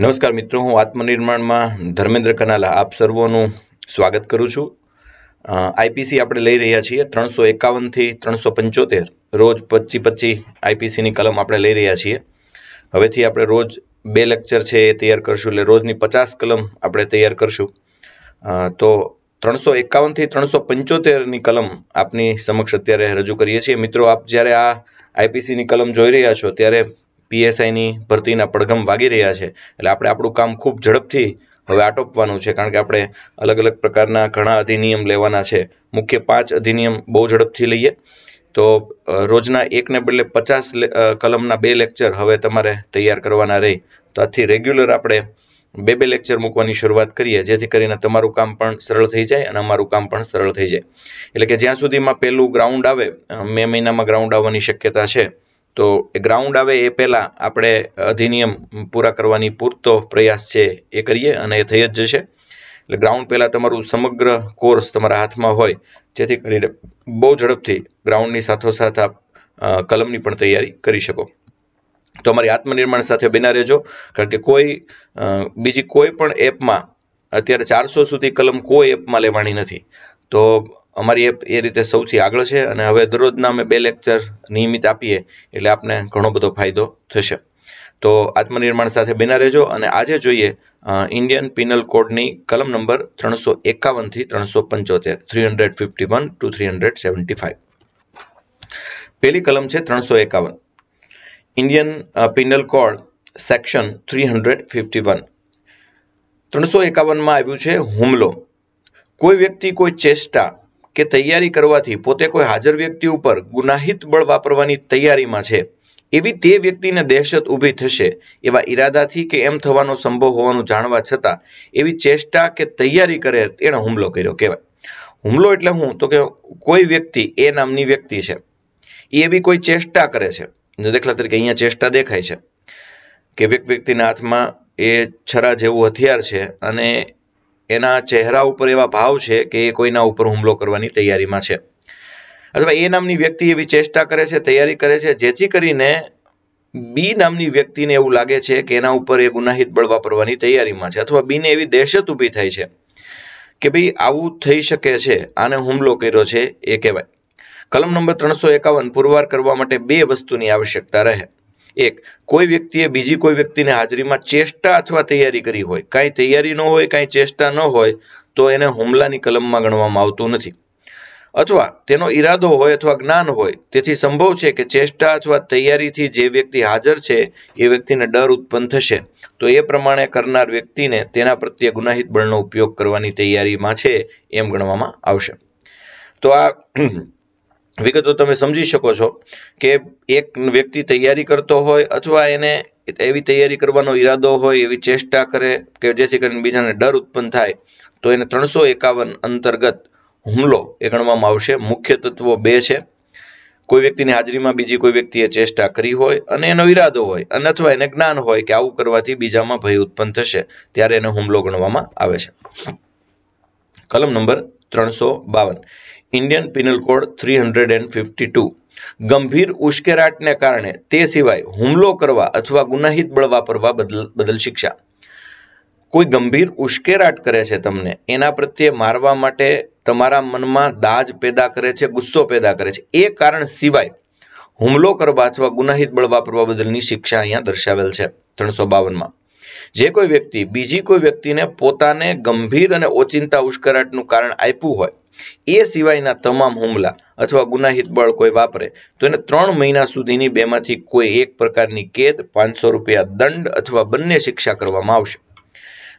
નમસ્કાર મિત્રો હું આત્મનિર્માણમાં ધર્મેન્દ્ર કનાલા આપ સર્વોનું સ્વાગત કરું છું આઈપીસી આપણે લઈ રહ્યા છીએ ત્રણસો એકાવનથી ત્રણસો પંચોતેર રોજ પચી પચી આઈપીસીની કલમ આપણે લઈ રહ્યા છીએ હવેથી આપણે રોજ બે લેક્ચર છે એ તૈયાર કરશું એટલે રોજની પચાસ કલમ આપણે તૈયાર કરશું તો ત્રણસો એકાવનથી ત્રણસો પંચોતેરની કલમ આપની સમક્ષ અત્યારે રજૂ કરીએ છીએ મિત્રો આપ જ્યારે આ આઈપીસીની કલમ જોઈ રહ્યા છો ત્યારે પીએસઆઈની ભરતીના પડઘમ વાગી રહ્યા છે એટલે આપણે આપણું કામ ખૂબ ઝડપથી હવે આટોપવાનું છે કારણ કે આપણે અલગ અલગ પ્રકારના ઘણા અધિનિયમ લેવાના છે મુખ્ય પાંચ અધિનિયમ બહુ ઝડપથી લઈએ તો રોજના એકને બદલે પચાસ કલમના બે લેક્ચર હવે તમારે તૈયાર કરવાના રહે તો આથી રેગ્યુલર આપણે બે બે લેક્ચર મૂકવાની શરૂઆત કરીએ જેથી કરીને તમારું કામ પણ સરળ થઈ જાય અને અમારું કામ પણ સરળ થઈ જાય એટલે કે જ્યાં સુધીમાં પહેલું ગ્રાઉન્ડ આવે મે મહિનામાં ગ્રાઉન્ડ આવવાની શક્યતા છે તો એ ગ્રાઉન્ડ આવે એ પહેલાં આપણે અધિનિયમ પૂરા કરવાની પૂરતો પ્રયાસ છે એ કરીએ અને એ થઈ જ જશે એટલે ગ્રાઉન્ડ પહેલાં તમારું સમગ્ર કોર્સ તમારા હાથમાં હોય જેથી કરીને બહુ ઝડપથી ગ્રાઉન્ડની સાથોસાથ આપ કલમની પણ તૈયારી કરી શકો તો અમારી આત્મનિર્માણ સાથે બિના રહેજો કારણ કે કોઈ બીજી કોઈ પણ એપમાં અત્યારે ચારસો સુધી કલમ કોઈ એપમાં લેવાની નથી તો અમારી એપ એ રીતે સૌથી આગળ છે અને હવે દરરોજના અમે બે લેક્ચર નિયમિત આપીએ એટલે આપને ઘણો બધો ફાયદો થશે તો આત્મનિર્માણ સાથે બના રહેજો અને આજે જોઈએ ઇન્ડિયન પિનલ કોડની કલમ નંબર ત્રણસો એકાવનથી ત્રણસો પંચોતેર three hundred fifty one two three hundred seventy five પહેલી કલમ છે ત્રણસો એકાવન Indian penal code section three hundred fifty one ત્રણસો એકાવનમાં આવ્યું છે હુમલો કોઈ વ્યક્તિ કોઈ ચેષ્ટા કે તૈયારી કરવાથી પોતે કોઈ હાજર વ્યક્તિ ઉપર ગુનાહિત બળ વાપરવાની તૈયારીમાં છે એવી તે વ્યક્તિને દહેશત ઊભી થશે એવા ઈરાદાથી કે એમ થવાનો સંભવ હોવાનું જાણવા છતાં એવી ચેષ્ટા કે તૈયારી કરે તેણે હુમલો કર્યો કહેવાય હુમલો એટલે હું તો કે કોઈ વ્યક્તિ એ નામની વ્યક્તિ છે એ એવી કોઈ ચેષ્ટા કરે છે દાખલા તરીકે અહીંયા ચેષ્ટા દેખાય છે કે વ્યક્તિના હાથમાં એ છરા જેવું હથિયાર છે અને એના ચહેરા ઉપર એવા ભાવ છે કે એ કોઈના ઉપર હુમલો કરવાની તૈયારીમાં છે અથવા એ નામની વ્યક્તિ એવી ચેષ્ટા કરે છે તૈયારી કરે છે જેથી કરીને બી નામની વ્યક્તિને એવું લાગે છે કે એના ઉપર એ ગુનાહિત બળ વાપરવાની તૈયારીમાં છે અથવા બીને એવી દહેશત ઊભી થાય છે કે ભાઈ આવું થઈ શકે છે આને હુમલો કર્યો છે એ કહેવાય કલમ નંબર ત્રણસો એકાવન પુરવાર કરવા માટે બે વસ્તુની આવશ્યકતા રહે એક કોઈ વ્યક્તિએ બીજી કોઈ વ્યક્તિને હાજરીમાં ચેષ્ટા અથવા તૈયારી કરી હોય કાંઈ તૈયારી ન હોય કાંઈ ચેષ્ટા ન હોય તો એને હુમલાની કલમમાં ગણવામાં આવતું નથી અથવા તેનો ઈરાદો હોય અથવા જ્ઞાન હોય તેથી સંભવ છે કે ચેષ્ટા અથવા તૈયારીથી જે વ્યક્તિ હાજર છે એ વ્યક્તિને ડર ઉત્પન્ન થશે તો એ પ્રમાણે કરનાર વ્યક્તિને તેના પ્રત્યે ગુનાહિત બળનો ઉપયોગ કરવાની તૈયારીમાં છે એમ ગણવામાં આવશે તો આ વિગતો તમે સમજી શકો છો કે એક વ્યક્તિ તૈયારી કરતો હોય અથવા એને એવી તૈયારી કરવાનો ઈરાદો હોય એવી ચેષ્ટા કરે કે જેથી કરીને બીજાને ડર ઉત્પન્ન થાય તો એને ત્રણસો એકાવન અંતર્ગત હુમલો એ ગણવામાં આવશે મુખ્ય તત્વો બે છે કોઈ વ્યક્તિની હાજરીમાં બીજી કોઈ વ્યક્તિએ ચેષ્ટા કરી હોય અને એનો ઈરાદો હોય અને અથવા એને જ્ઞાન હોય કે આવું કરવાથી બીજામાં ભય ઉત્પન્ન થશે ત્યારે એને હુમલો ગણવામાં આવે છે કલમ નંબર ત્રણસો બાવન Indian penal code three hundred and fifty two ગંભીર ઉશ્કેરાટને કારણે તે સિવાય હુમલો કરવા અથવા ગુનાહિત બળ વાપરવા બદલ બદલ શિક્ષા કોઈ ગંભીર ઉશ્કેરાટ કરે છે તમને એના પ્રત્યે મારવા માટે તમારા મનમાં દાજ પેદા કરે છે ગુસ્સો પેદા કરે છે એ કારણ સિવાય હુમલો કરવા અથવા ગુનાહિત બળ વાપરવા બદલની શિક્ષા અહીંયા દર્શાવેલ છે ત્રણસો બાવનમાં જે કોઈ વ્યક્તિ બીજી કોઈ વ્યક્તિને પોતાને ગંભીર અને ઓચિંતા ઉશ્કેરાટનું કારણ આપ્યું હોય એ સિવાયના તમામ હુમલા અથવા ગુનાહિત બળ કોઈ વાપરે તો એને ત્રણ મહિના સુધીની બેમાંથી કોઈ એક પ્રકારની કેદ પાંચસો રૂપિયા દંડ અથવા બંને શિક્ષા કરવામાં આવશે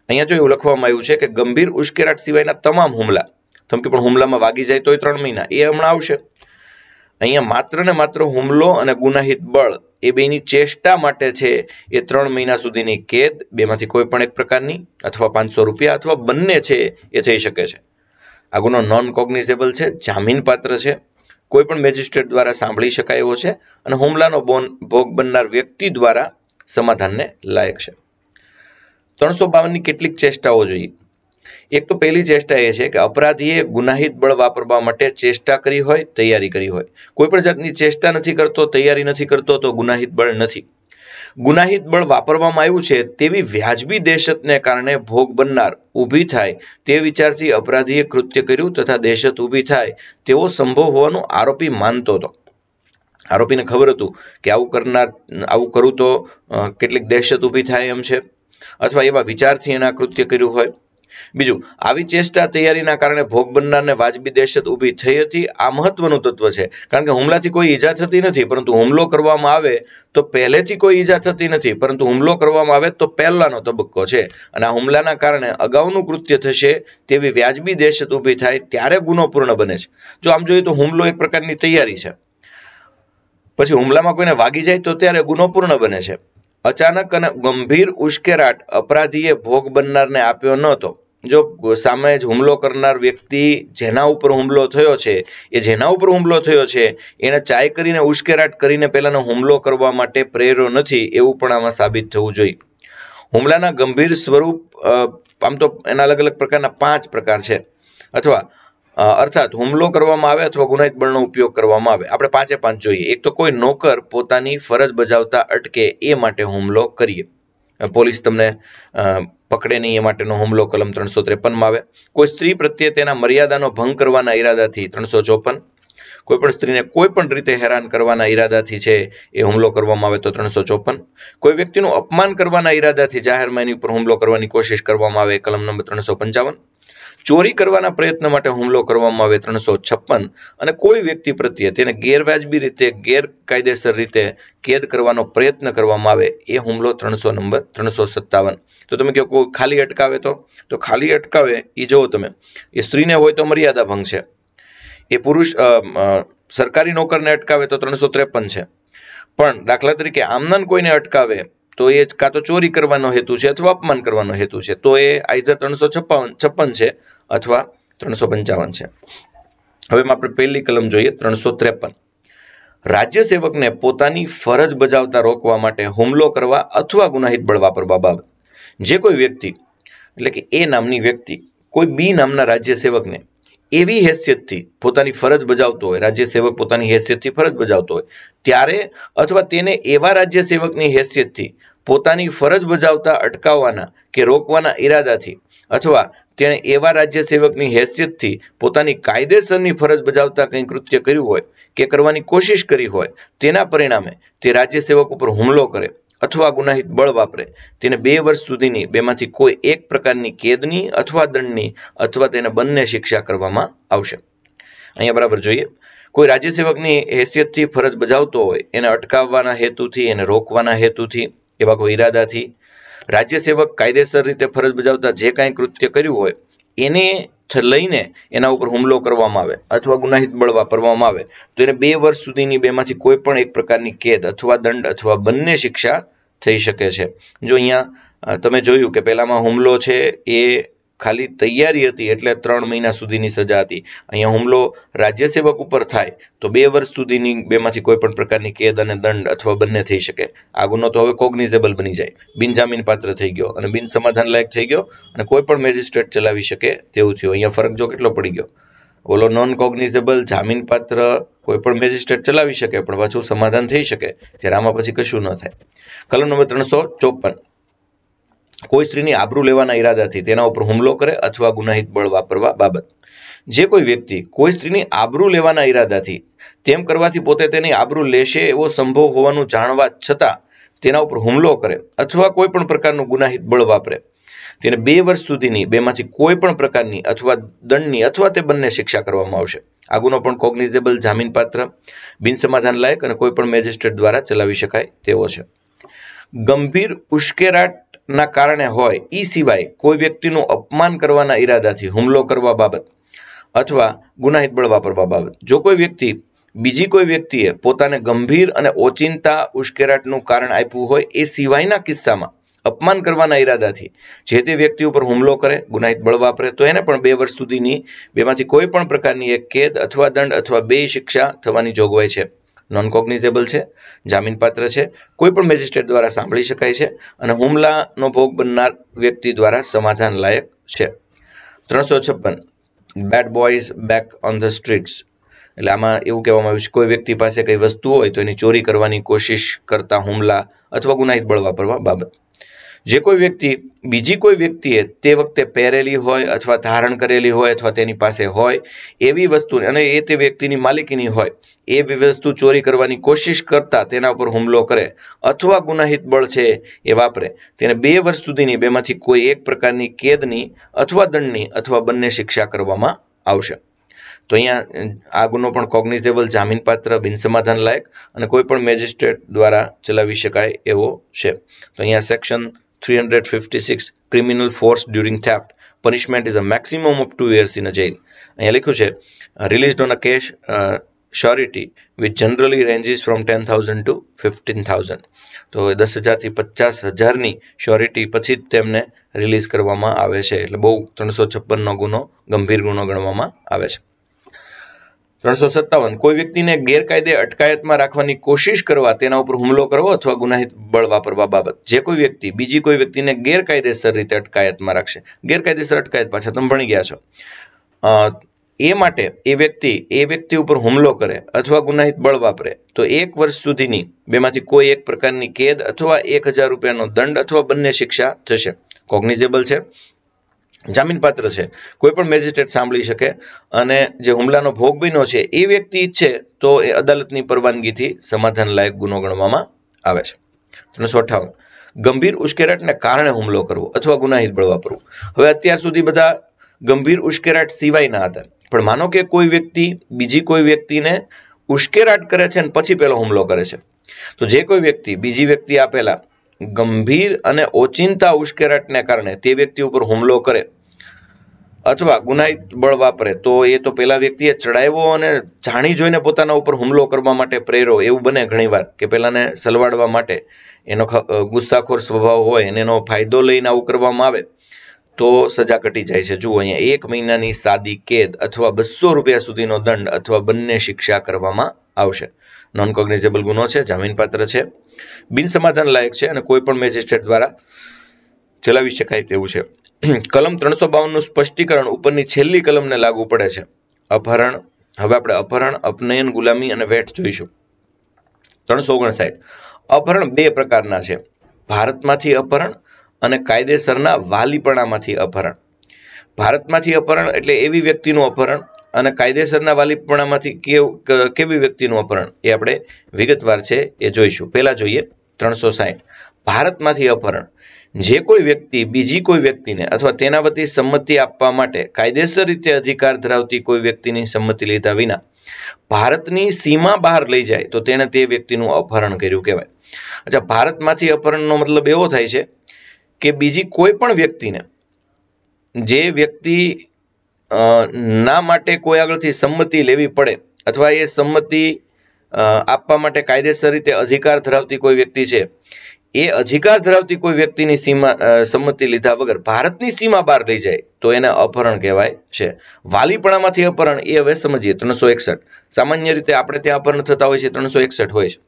અહીંયા જો એવું લખવામાં આવ્યું છે કે ગંભીર ઉશ્કેરાટ સિવાયના તમામ હુમલા ધમકી પણ હુમલામાં વાગી જાય તોય ત્રણ મહિના એ હમણાં આવશે અહીંયા માત્ર ને માત્ર હુમલો અને ગુનાહિત બળ એ બેની ચેષ્ટા માટે છે એ ત્રણ મહિના સુધીની કેદ બેમાંથી કોઈ પણ એક પ્રકારની અથવા પાંચસો રૂપિયા અથવા બંને છે એ થઈ શકે છે આ ગુનો નોન કોગ્નિઝેબલ છે જામીન પાત્ર છે કોઈ પણ મેજિસ્ટ્રેટ દ્વારા સાંભળી શકાય એવો છે અને હુમલાનો બોન ભોગ બનનાર વ્યક્તિ દ્વારા સમાધાનને લાયક છે ત્રણસો બાવનની કેટલીક ચેષ્ટાઓ જોઈએ એક તો પહેલી ચેષ્ટા એ છે કે અપરાધીએ ગુનાહિત બળ વાપરવા માટે ચેષ્ટા કરી હોય તૈયારી કરી હોય કોઈ પણ જાતની ચેષ્ટા નથી કરતો તૈયારી નથી કરતો તો ગુનાહિત બળ નથી ગુનાહિત બળ વાપરવામાં આવ્યું છે તેવી વ્યાજબી દહેશતને કારણે ભોગ બનનાર ઊભી થાય તે વિચારથી અપરાધીએ કૃત્ય કર્યું તથા દહેશત ઊભી થાય તેવો સંભવ હોવાનું આરોપી માનતો હતો આરોપીને ખબર હતું કે આવું કરનાર આવું કરું તો કેટલીક દહેશત ઊભી થાય એમ છે અથવા એવા વિચારથી એના કૃત્ય કર્યું હોય બીજું આવી ચેષ્ટા તૈયારીના કારણે ભોગ બનનારને વાજબી દહેશત ઊભી થઈ હતી આ મહત્વનું તત્વ છે કારણ કે હુમલાથી કોઈ ઈજા થતી નથી પરંતુ હુમલો કરવામાં આવે તો પહેલેથી કોઈ ઈજા થતી નથી પરંતુ હુમલો કરવામાં આવે તો પહેલાનો તબક્કો છે અને આ હુમલાના કારણે અગાઉનું કૃત્ય થશે તેવી વ્યાજબી દહેશત ઊભી થાય ત્યારે ગુનો પૂર્ણ બને છે જો આમ જોઈએ તો હુમલો એક પ્રકારની તૈયારી છે પછી હુમલામાં કોઈને વાગી જાય તો ત્યારે ગુનો પૂર્ણ બને છે અચાનક અને ગંભીર ઉશ્કેરાટ અપરાધીએ ભોગ બનનારને આપ્યો ન હતો જો સામે જ હુમલો કરનાર વ્યક્તિ જેના ઉપર હુમલો થયો છે એ જેના ઉપર હુમલો થયો છે એને ચાય કરીને ઉશ્કેરાટ કરીને પહેલાંનો હુમલો કરવા માટે પ્રેર્યો નથી એવું પણ આમાં સાબિત થવું જોઈએ હુમલાના ગંભીર સ્વરૂપ આમ તો એના અલગ અલગ પ્રકારના પાંચ પ્રકાર છે અથવા અર્થાત હુમલો કરવામાં આવે અથવા ગુનાહિત બળનો ઉપયોગ કરવામાં આવે આપણે પાંચે પાંચ જોઈએ એક તો કોઈ નોકર પોતાની ફરજ બજાવતા અટકે એ માટે હુમલો કરીએ પોલીસ તમને પકડે નહીં એ માટેનો હુમલો કલમ ત્રણસો ત્રેપનમાં આવે કોઈ સ્ત્રી પ્રત્યે તેના મર્યાદાનો ભંગ કરવાના ઈરાદાથી ત્રણસો ચોપન કોઈ પણ સ્ત્રીને કોઈ પણ રીતે હેરાન કરવાના ઈરાદાથી છે એ હુમલો કરવામાં આવે તો ત્રણસો ચોપન કોઈ વ્યક્તિનું અપમાન કરવાના ઈરાદાથી જાહેરમાં એની ઉપર હુમલો કરવાની કોશિશ કરવામાં આવે કલમ નંબર ત્રણસો પંચાવન ચોરી કરવાના પ્રયત્ન માટે હુમલો કરવામાં આવે ત્રણસો છપ્પન અને કોઈ વ્યક્તિ પ્રત્યે તેને ગેરવાજબી રીતે ગેરકાયદેસર રીતે કેદ કરવાનો પ્રયત્ન કરવામાં આવે એ હુમલો ત્રણસો નંબર ત્રણસો સત્તાવન તો તમે કહો કોઈ ખાલી અટકાવે તો તો ખાલી અટકાવે એ જુઓ તમે એ સ્ત્રીને હોય તો મર્યાદા ભંગ છે એ પુરુષ સરકારી નોકરને અટકાવે તો ત્રણસો ત્રેપન છે પણ દાખલા તરીકે આમનાન કોઈને અટકાવે તો એ કાં તો ચોરી કરવાનો હેતુ છે અથવા અપમાન કરવાનો હેતુ છે તો એ આઈધર ત્રણસો છપ્પન છપ્પન છે અથવા ત્રણસો પંચાવન છે હવે આપણે પહેલી કલમ જોઈએ ત્રણસો ત્રેપન રાજ્ય સેવકને પોતાની ફરજ બજાવતા રોકવા માટે હુમલો કરવા અથવા ગુનાહિત બળ વાપરવા બાબત જે કોઈ વ્યક્તિ એટલે કે એ નામની વ્યક્તિ કોઈ બી નામના રાજ્ય સેવકને એવી હેસિયતથી પોતાની ફરજ બજાવતો હોય રાજ્ય સેવક પોતાની હેસિયતથી ફરજ બજાવતો હોય ત્યારે અથવા તેને એવા રાજ્ય સેવકની હેસિયતથી પોતાની ફરજ બજાવતા અટકાવવાના કે રોકવાના ઈરાદાથી અથવા તેણે એવા રાજ્ય સેવકની હેસિયતથી પોતાની કાયદેસરની ફરજ બજાવતા કંઈ કૃત્ય કર્યું હોય કે કરવાની કોશિશ કરી હોય તેના પરિણામે તે રાજ્ય સેવક ઉપર હુમલો કરે અથવા ગુનાહિત બળ વાપરે તેને બે વર્ષ સુધીની બેમાંથી કોઈ એક પ્રકારની કેદની અથવા દંડની અથવા તેને બંને શિક્ષા કરવામાં આવશે અહીંયા બરાબર જોઈએ કોઈ રાજ્ય સેવકની હેસિયતથી ફરજ બજાવતો હોય એને અટકાવવાના હેતુથી એને રોકવાના હેતુથી એવા કોઈ ઈરાદાથી રાજ્ય સેવક કાયદેસર રીતે ફરજ બજાવતા જે કાંઈ કૃત્ય કર્યું હોય એને લઈને એના ઉપર હુમલો કરવામાં આવે અથવા ગુનાહિત બળ વાપરવામાં આવે તો એને બે વર્ષ સુધીની બેમાંથી કોઈ પણ એક પ્રકારની કેદ અથવા દંડ અથવા બંને શિક્ષા થઈ શકે છે જો અહીંયા તમે જોયું કે પહેલામાં હુમલો છે એ ખાલી તૈયારી હતી એટલે ત્રણ મહિના સુધીની સજા હતી અહીંયા હુમલો રાજ્ય સેવક ઉપર થાય તો બે વર્ષ સુધીની બેમાંથી કોઈ પણ પ્રકારની કેદ અને દંડ અથવા બંને થઈ શકે આ ગુનો તો હવે કોગ્નિઝેબલ બની જાય બિનજામીન પાત્ર થઈ ગયો અને બિન સમાધાન લાયક થઈ ગયો અને કોઈ પણ મેજિસ્ટ્રેટ ચલાવી શકે તેવું થયું અહીંયા ફરક જો કેટલો પડી ગયો ઓલો નોન કોગ્નિઝેબલ જામીનપાત્ર કોઈ પણ મેજિસ્ટ્રેટ ચલાવી શકે પણ પાછું સમાધાન થઈ શકે જ્યારે આમાં પછી કશું ન થાય કલમ નંબર ત્રણસો ચોપન કોઈ સ્ત્રીની આબરૂ લેવાના ઈરાદાથી તેના ઉપર હુમલો કરે અથવા ગુનાહિત બળ વાપરવા બાબત જે કોઈ વ્યક્તિ કોઈ સ્ત્રીની આબરૂ લેવાના ઈરાદાથી તેમ કરવાથી પોતે તેની આબરૂ લેશે એવો સંભવ હોવાનું જાણવા છતાં તેના ઉપર હુમલો કરે અથવા કોઈ પણ પ્રકારનું ગુનાહિત બળ વાપરે તેને બે વર્ષ સુધીની બેમાંથી કોઈ પણ પ્રકારની અથવા દંડની અથવા તે બંને શિક્ષા કરવામાં આવશે આ ગુનો પણ કોગ્નિઝેબલ જામીનપાત્ર બિનસમાધાન લાયક અને કોઈ પણ મેજિસ્ટ્રેટ દ્વારા ચલાવી શકાય તેવો છે ગંભીર ઉશ્કેરાટ ના કારણે હોય એ સિવાય કોઈ વ્યક્તિનું અપમાન કરવાના ઈરાદાથી હુમલો કરવા બાબત અથવા ગુનાહિત બળ વાપરવા બાબત જો કોઈ વ્યક્તિ બીજી કોઈ વ્યક્તિએ પોતાને ગંભીર અને ઓચિંતા ઉશ્કેરાટનું કારણ આપ્યું હોય એ સિવાયના કિસ્સામાં અપમાન કરવાના ઈરાદાથી જે તે વ્યક્તિ ઉપર હુમલો કરે ગુનાહિત બળ વાપરે તો એને પણ બે વર્ષ સુધીની બેમાંથી કોઈ પણ પ્રકારની એક કેદ અથવા દંડ અથવા બે શિક્ષા થવાની જોગવાઈ છે નોન કોગ્નિઝેબલ છે જામીનપાત્ર છે કોઈ પણ મેજિસ્ટ્રેટ દ્વારા સાંભળી શકાય છે અને હુમલાનો ભોગ બનનાર વ્યક્તિ દ્વારા સમાધાન લાયક છે ત્રણસો છપ્પન bad boys back on the streets એટલે આમાં એવું કહેવામાં આવ્યું છે કોઈ વ્યક્તિ પાસે કંઈ વસ્તુ હોય તો એની ચોરી કરવાની કોશિશ કરતા હુમલા અથવા ગુનાહિત બળ વાપરવા બાબત જે કોઈ વ્યક્તિ બીજી કોઈ વ્યક્તિએ તે વખતે પહેરેલી હોય અથવા ધારણ કરેલી હોય અથવા તેની પાસે હોય એવી વસ્તુ અને એ તે વ્યક્તિની માલિકીની હોય એ વસ્તુ ચોરી કરવાની કોશિશ કરતા તેના ઉપર હુમલો કરે અથવા ગુનાહિત બળ છે એ વાપરે તેને બે વર્ષ સુધીની બેમાંથી કોઈ એક પ્રકારની કેદની અથવા દંડની અથવા બંને શિક્ષા કરવામાં આવશે તો અહીંયા આ ગુનો પણ કોગ્નિઝેબલ જામીનપાત્ર બિનસમાધાન લાયક અને કોઈ પણ મેજિસ્ટ્રેટ દ્વારા ચલાવી શકાય એવો છે તો અહીંયા section 356 criminal force during theft punishment is a maximum of two years in a jail અહીંયા લખ્યું છે release on a cash surety with generally ranges from ten thousand to fifteen thousand તો દસ હજારથી પચાસ હજારની શ્યોરિટી પછી જ તેમને રિલીઝ કરવામાં આવે છે એટલે બહુ ત્રણસો છપ્પનનો ગુનો ગંભીર ગુનો ગણવામાં આવે છે ત્રણસો સત્તાવન કોઈ વ્યક્તિને ગેરકાયદે અટકાયતમાં રાખવાની કોશિશ કરવા તેના ઉપર હુમલો કરવો અથવા ગુનાહિત બળ વાપરવા બાબત જે કોઈ વ્યક્તિ બીજી કોઈ વ્યક્તિને ગેરકાયદેસર રીતે અટકાયતમાં રાખશે ગેરકાયદેસર અટકાયત પાછા તમે ભણી ગયા છો એ માટે એ વ્યક્તિ એ વ્યક્તિ ઉપર હુમલો કરે અથવા ગુનાહિત બળ વાપરે તો એક વર્ષ સુધીની બેમાંથી કોઈ એક પ્રકારની કેદ અથવા એક હજાર રૂપિયાનો દંડ અથવા બંને શિક્ષા થશે કોગ્નિઝેબલ છે જામીનપાત્ર છે કોઈ પણ મેજિસ્ટ્રેટ સાંભળી શકે અને જે હુમલાનો ભોગ બન્યો છે એ વ્યક્તિ ઈચ્છે તો એ અદાલતની પરવાનગીથી સમાધાન લાયક ગુનો ગણવામાં આવે છે ત્રણસો અઠાવન ગંભીર ઉશ્કેરાટને કારણે હુમલો કરવો અથવા ગુનાહિત બળ વાપરવું હવે અત્યાર સુધી બધા ગંભીર ઉશ્કેરાટ સિવાયના હતા પણ માનો કે કોઈ વ્યક્તિ બીજી કોઈ વ્યક્તિને ઉશ્કેરાટ કરે છે અને પછી પેલો હુમલો કરે છે તો જે કોઈ વ્યક્તિ બીજી વ્યક્તિ આપેલા ગંભીર અને ઓચિંતા ઉશ્કેરાટને કારણે તે વ્યક્તિ ઉપર હુમલો કરે અથવા ગુનાહિત બળ વાપરે તો એ તો પેલા વ્યક્તિએ ચડાવ્યો અને જાણી જોઈને પોતાના ઉપર હુમલો કરવા માટે પ્રેરો એવું બને ઘણીવાર કે પેલાને સલવાડવા માટે એનો ગુસ્સાખોર સ્વભાવ હોય અને એનો ફાયદો લઈને આવું કરવામાં આવે તો સજા કટી જાય છે જુઓ અહીંયા એક મહિનાની સાદી કેદ અથવા બસો રૂપિયા સુધીનો દંડ અથવા બંને શિક્ષા કરવામાં આવશે નોન કોગ્નિઝેબલ ગુનો છે જામીનપાત્ર છે બિનસમાધાન લાયક છે અને કોઈ પણ મેજિસ્ટ્રેટ દ્વારા ચલાવી શકાય તેવું છે કલમ ત્રણસો બાવનનું સ્પષ્ટીકરણ ઉપરની છેલ્લી કલમને લાગુ પડે છે અપહરણ હવે આપણે અપહરણ અપનયન ગુલામી અને વેટ જોઈશું ત્રણસો ઓગણસાઠ અપહરણ બે પ્રકારના છે ભારતમાંથી અપહરણ અને કાયદેસરના વાલીપણામાંથી અપહરણ ભારતમાંથી અપહરણ એટલે એવી વ્યક્તિનું અપહરણ અને કાયદેસરના વાલીપણામાંથી કેવ કેવી વ્યક્તિનું અપહરણ એ આપણે વિગતવાર છે એ જોઈશું પહેલાં જોઈએ ત્રણસો સાહીઠ ભારતમાંથી અપહરણ જે કોઈ વ્યક્તિ બીજી કોઈ વ્યક્તિને અથવા તેના વતી સંમતિ આપવા માટે કાયદેસર રીતે અધિકાર ધરાવતી કોઈ વ્યક્તિની સંમતિ લીધા વિના ભારતની સીમા બહાર લઈ જાય તો તેણે તે વ્યક્તિનું અપહરણ કર્યું કહેવાય અચ્છા ભારતમાંથી અપહરણનો મતલબ એવો થાય છે કે બીજી કોઈ પણ વ્યક્તિને જે વ્યક્તિ ના માટે કોઈ આગળથી સંમતિ લેવી પડે અથવા એ સંમતિ આપવા માટે કાયદેસર રીતે અધિકાર ધરાવતી કોઈ વ્યક્તિ છે એ અધિકાર ધરાવતી કોઈ વ્યક્તિની સીમા સંમતિ લીધા વગર ભારતની સીમા બહાર લઈ જાય તો એને અપહરણ કહેવાય છે વાલીપણામાંથી અપહરણ એ હવે સમજીએ ત્રણસો એકસઠ સામાન્ય રીતે આપણે ત્યાં અપહરણ થતા હોય છે ત્રણસો એકસઠ હોય છે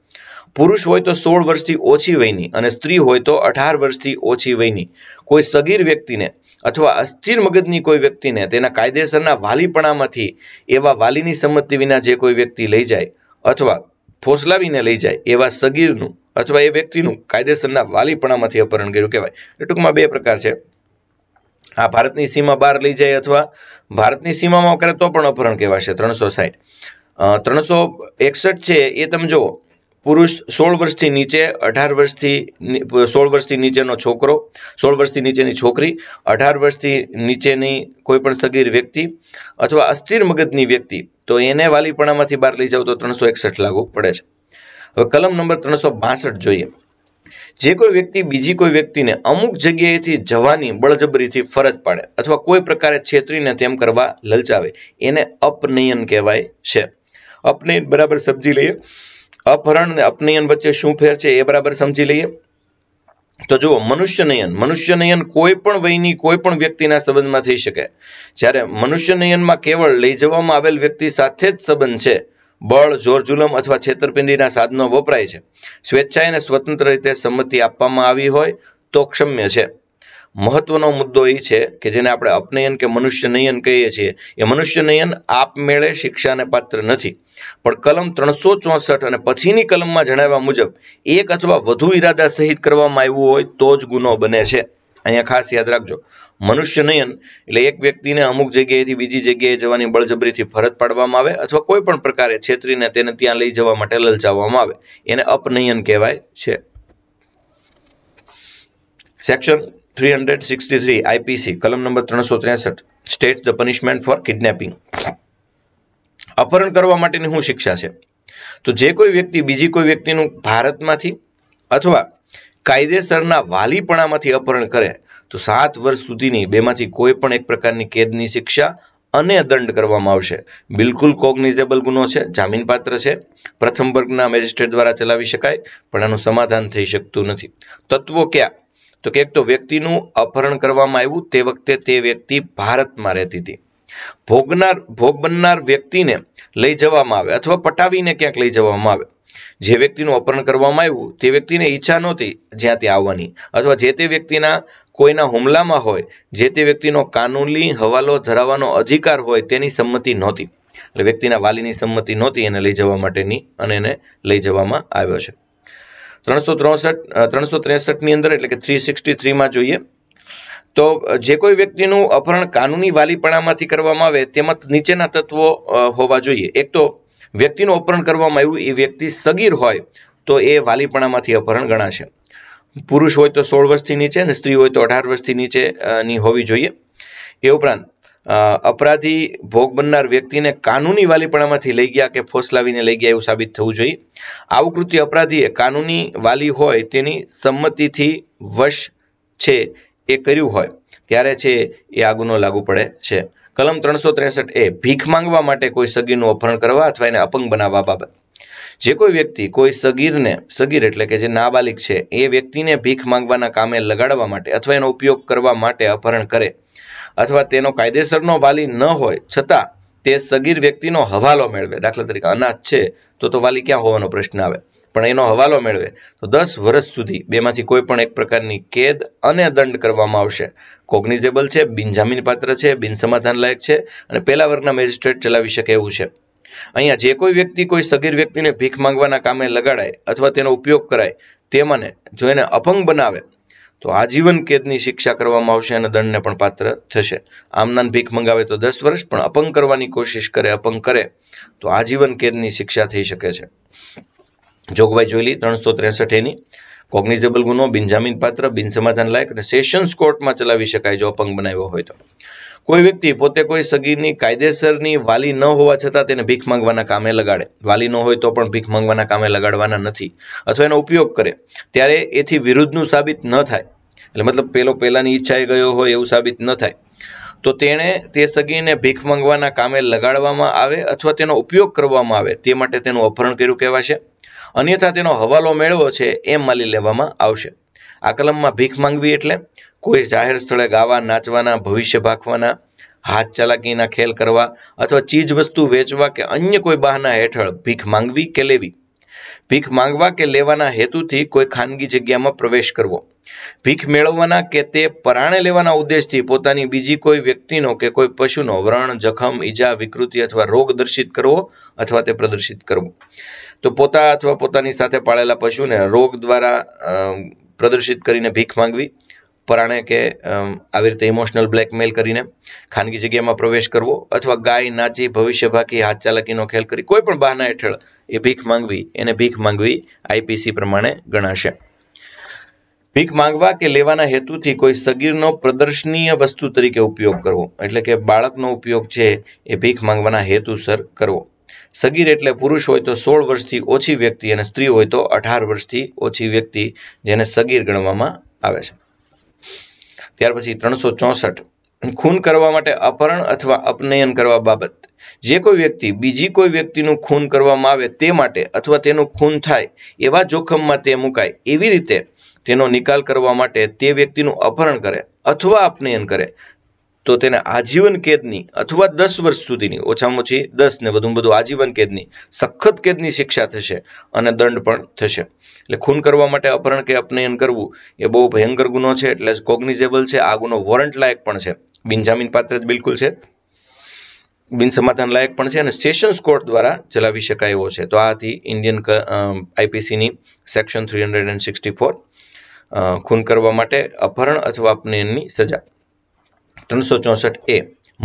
પુરુષ હોય તો સોળ વર્ષથી ઓછી વયની અને સ્ત્રી હોય તો અઢાર વર્ષથી ઓછી વયની કોઈ સગીર વ્યક્તિને અથવા અસ્થિર મગજની કોઈ વ્યક્તિને તેના કાયદેસરના વાલીપણામાંથી એવા વાલીની સંમતિ વિના જે કોઈ વ્યક્તિ લઈ જાય અથવા ફોસલાવીને લઈ જાય એવા સગીરનું અથવા એ વ્યક્તિનું કાયદેસરના વાલીપણામાંથી અપહરણ કર્યું કહેવાય એ ટૂંકમાં બે પ્રકાર છે આ ભારતની સીમા બહાર લઈ જાય અથવા ભારતની સીમામાં કરે તો પણ અપહરણ કહેવાશે ત્રણસો સાહીઠ ત્રણસો એકસઠ છે એ તમે જુઓ પુરુષ સોળ વર્ષથી નીચે અઢાર વર્ષથી સોળ વર્ષથી નીચેનો છોકરો સોળ વર્ષથી નીચેની છોકરી અઢાર વર્ષથી નીચેની કોઈ પણ સગીર વ્યક્તિ અથવા અસ્થિર મગજની વ્યક્તિ તો એને વાલીપણામાંથી બહાર લઈ જાવ તો ત્રણસો એકસઠ લાગુ પડે છે હવે કલમ નંબર ત્રણસો બાસઠ જોઈએ જે કોઈ વ્યક્તિ બીજી કોઈ વ્યક્તિને અમુક જગ્યાએથી જવાની બળજબરીથી ફરજ પાડે અથવા કોઈ પ્રકારે છેતરીને તેમ કરવા લલચાવે એને અપનયન કહેવાય છે અપનયન બરાબર સમજી લઈએ અપહરણ અને અપનયન વચ્ચે શું ફેર છે એ બરાબર સમજી લઈએ તો જુઓ મનુષ્યનયન મનુષ્યનયન કોઈ પણ વયની કોઈ પણ વ્યક્તિના સંબંધમાં થઈ શકે જ્યારે મનુષ્યનયનમાં કેવળ લઈ જવામાં આવેલ વ્યક્તિ સાથે જ સંબંધ છે બળ જોરજુલમ અથવા છેતરપિંડીના સાધનો વપરાય છે સ્વેચ્છાએ અને સ્વતંત્ર રીતે સંમતિ આપવામાં આવી હોય તો ક્ષમ્ય છે મહત્વનો મુદ્દો એ છે કે જેને આપણે અપનયન કે મનુષ્ય નયન કહીએ છીએ એ મનુષ્ય નયન આપમેળે શિક્ષાને પાત્ર નથી પણ કલમ ત્રણસો ચોસઠ અને પછીની કલમમાં જણાવ્યા મુજબ એક અથવા વધુ ઈરાદા સહિત કરવામાં આવ્યું હોય તો જ ગુનો બને છે અહીંયા ખાસ યાદ રાખજો મનુષ્ય નયન એટલે એક વ્યક્તિને અમુક જગ્યાએથી બીજી જગ્યાએ જવાની બળજબરીથી ફરજ પાડવામાં આવે અથવા કોઈ પણ પ્રકારે છેતરીને તેને ત્યાં લઈ જવા માટે લલચાવવામાં આવે એને અપનયન કહેવાય છે સેક્શન થ્રી હંડ્રેડ કલમ નંબર ત્રણસો ત્રેસઠ ધ પનિશમેન્ટ ફોર કિડનેપિંગ અપહરણ કરવા માટેની શું શિક્ષા છે તો જે કોઈ વ્યક્તિ બીજી કોઈ વ્યક્તિનું ભારતમાંથી અથવા કાયદેસરના વાલીપણામાંથી અપહરણ કરે તો સાત વર્ષ સુધીની બેમાંથી કોઈ પણ એક પ્રકારની કેદની શિક્ષા અને દંડ કરવામાં આવશે બિલકુલ કોગ્નિઝેબલ ગુનો છે જામીનપાત્ર છે પ્રથમ વર્ગના મેજિસ્ટ્રેટ દ્વારા ચલાવી શકાય પણ આનું સમાધાન થઈ શકતું નથી તત્વો ક્યાં તો કે એક તો વ્યક્તિનું અપહરણ કરવામાં આવ્યું તે વખતે તે વ્યક્તિ ભારતમાં રહેતી હતી ભોગનાર ભોગ બનનાર વ્યક્તિને લઈ જવામાં આવે અથવા પટાવીને ક્યાંક લઈ જવામાં આવે જે વ્યક્તિનું અપહરણ કરવામાં આવ્યું તે વ્યક્તિને ઈચ્છા નહોતી જ્યાં ત્યાં આવવાની અથવા જે તે વ્યક્તિના કોઈના હુમલામાં હોય જે તે વ્યક્તિનો કાનૂની હવાલો ધરાવવાનો અધિકાર હોય તેની સંમતિ નહોતી એટલે વ્યક્તિના વાલીની સંમતિ નહોતી એને લઈ જવા માટેની અને એને લઈ જવામાં આવ્યો છે ત્રણસો ત્રોસઠ ત્રણસો ત્રેસઠની અંદર એટલે કે થ્રી સિક્સટી થ્રીમાં જોઈએ તો જે કોઈ વ્યક્તિનું અપહરણ કાનૂની વાલીપણામાંથી કરવામાં આવે તેમજ નીચેના તત્વો હોવા જોઈએ એક તો વ્યક્તિનું અપહરણ કરવામાં આવ્યું એ વ્યક્તિ સગીર હોય તો એ વાલીપણામાંથી અપહરણ ગણાશે પુરુષ હોય તો સોળ વર્ષથી નીચે અને સ્ત્રી હોય તો અઢાર વર્ષથી નીચેની હોવી જોઈએ એ ઉપરાંત અપરાધી ભોગ બનનાર વ્યક્તિને કાનૂની વાલીપણામાંથી લઈ ગયા કે ફોસલાવીને લઈ ગયા એવું સાબિત થવું જોઈએ આવું કૃત્ય અપરાધીએ કાનૂની વાલી હોય તેની સંમતિથી વશ છે એ કર્યું હોય ત્યારે છે એ આ ગુનો લાગુ પડે છે કલમ ત્રણસો ત્રેસઠ એ ભીખ માંગવા માટે કોઈ સગીરનું અપહરણ કરવા અથવા એને અપંગ બનાવવા બાબત જે કોઈ વ્યક્તિ કોઈ સગીરને સગીર એટલે કે જે નાબાલિક છે એ વ્યક્તિને ભીખ માંગવાના કામે લગાડવા માટે અથવા એનો ઉપયોગ કરવા માટે અપહરણ કરે અથવા તેનો કાયદેસરનો વાલી ન હોય છતાં તે સગીર વ્યક્તિનો હવાલો મેળવે દાખલા તરીકે અનાથ છે તો તો વાલી ક્યાં હોવાનો પ્રશ્ન આવે પણ એનો હવાલો મેળવે તો દસ વર્ષ સુધી બેમાંથી કોઈ પણ એક પ્રકારની કેદ અને દંડ કરવામાં આવશે કોગ્નિઝેબલ છે બિનજામીન પાત્ર છે બિનસમાધાન લાયક છે અને પહેલા વર્ગના મેજિસ્ટ્રેટ ચલાવી શકે એવું છે અહીંયા જે કોઈ વ્યક્તિ કોઈ સગીર વ્યક્તિને ભીખ માંગવાના કામે લગાડાય અથવા તેનો ઉપયોગ કરાય તે મને જો એને અપંગ બનાવે તો આજીવન કેદની શિક્ષા કરવામાં આવશે અને દંડને પણ પાત્ર થશે આમનાન ભીખ મંગાવે તો દસ વર્ષ પણ અપંગ કરવાની કોશિશ કરે અપંગ કરે તો આજીવન કેદની શિક્ષા થઈ શકે છે જોગવાઈ જોયેલી ત્રણસો ત્રેસઠ એની કોગ્નિઝેબલ ગુનો બિનજામીન પાત્ર બિનસમાધાન લાયક અને સેશન્સ કોર્ટમાં ચલાવી શકાય જો અપંગ બનાવ્યો હોય તો કોઈ વ્યક્તિ પોતે કોઈ સગીરની કાયદેસરની વાલી ન હોવા છતાં તેને ભીખ માંગવાના કામે લગાડે વાલી ન હોય તો પણ ભીખ માંગવાના કામે લગાડવાના નથી અથવા એનો ઉપયોગ કરે ત્યારે એથી વિરુદ્ધનું સાબિત ન થાય એટલે મતલબ પેલો પહેલાંની ઈચ્છાએ ગયો હોય એવું સાબિત ન થાય તો તેણે તે સગીને ભીખ માંગવાના કામે લગાડવામાં આવે અથવા તેનો ઉપયોગ કરવામાં આવે તે માટે તેનું અપહરણ કર્યું કહેવાશે અન્યથા તેનો હવાલો મેળવો છે એમ માલી લેવામાં આવશે આ કલમમાં ભીખ માંગવી એટલે કોઈ જાહેર સ્થળે ગાવા નાચવાના ભવિષ્ય ભાખવાના હાથ ચાલાકીના ખેલ કરવા અથવા ચીજ વસ્તુ વેચવા કે અન્ય કોઈ બહાના હેઠળ ભીખ માંગવી કે લેવી ભીખ માંગવા કે લેવાના હેતુથી કોઈ ખાનગી જગ્યામાં પ્રવેશ કરવો ભીખ મેળવવાના કે તે પરાણે લેવાના ઉદ્દેશથી પોતાની બીજી કોઈ વ્યક્તિનો કે કોઈ પશુનો વ્રણ જખમ ઈજા વિકૃતિ અથવા રોગ દર્શિત કરવો અથવા તે પ્રદર્શિત કરવો તો પોતા અથવા પોતાની સાથે પાળેલા પશુને રોગ દ્વારા પ્રદર્શિત કરીને ભીખ માંગવી પરાણે કે આવી રીતે ઇમોશનલ બ્લેકમેલ કરીને ખાનગી જગ્યામાં પ્રવેશ કરવો અથવા ગાય નાચી ભવિષ્ય ભાકી હાથ ચાલાકીનો ખેલ કરી કોઈ પણ બહાના હેઠળ એ ભીખ માંગવી એને ભીખ માંગવી આઈપીસી પ્રમાણે ગણાશે ભીખ માંગવા કે લેવાના હેતુથી કોઈ સગીરનો પ્રદર્શનીય વસ્તુ તરીકે ઉપયોગ કરવો એટલે કે બાળકનો ઉપયોગ છે એ ભીખ માંગવાના હેતુસર કરવો સગીર એટલે પુરુષ હોય તો સોળ વર્ષથી ઓછી વ્યક્તિ અને સ્ત્રી હોય તો અઢાર વર્ષથી ઓછી વ્યક્તિ જેને સગીર ગણવામાં આવે છે ત્યાર પછી ત્રણસો ચોસઠ ખૂન કરવા માટે અપહરણ અથવા અપનયન કરવા બાબત જે કોઈ વ્યક્તિ બીજી કોઈ વ્યક્તિનું ખૂન કરવામાં આવે તે માટે અથવા તેનું ખૂન થાય એવા જોખમમાં તે મુકાય એવી રીતે તેનો નિકાલ કરવા માટે તે વ્યક્તિનું અપહરણ કરે અથવા અપનયન કરે તો તેને આજીવન કેદની અથવા દસ વર્ષ સુધીની ઓછામાં ઓછી દસ ને વધુમાં વધુ આજીવન કેદની સખત કેદની શિક્ષા થશે અને દંડ પણ થશે એટલે ખૂન કરવા માટે અપહરણ કે અપનયન કરવું એ બહુ ભયંકર ગુનો છે એટલે કોગ્નિઝેબલ છે આ ગુનો વોરંટ લાયક પણ છે બિનજામીન પાત્ર જ બિલકુલ છે બિન સમાધાન લાયક પણ છે અને સેશન્સ કોર્ટ દ્વારા ચલાવી શકાય એવો છે તો આ હતી ઇન્ડિયન આઈપીસીની section three hundred and sixty four ખૂન કરવા માટે અપહરણ અથવા અપનયનની સજા ત્રણસો ચોસઠ એ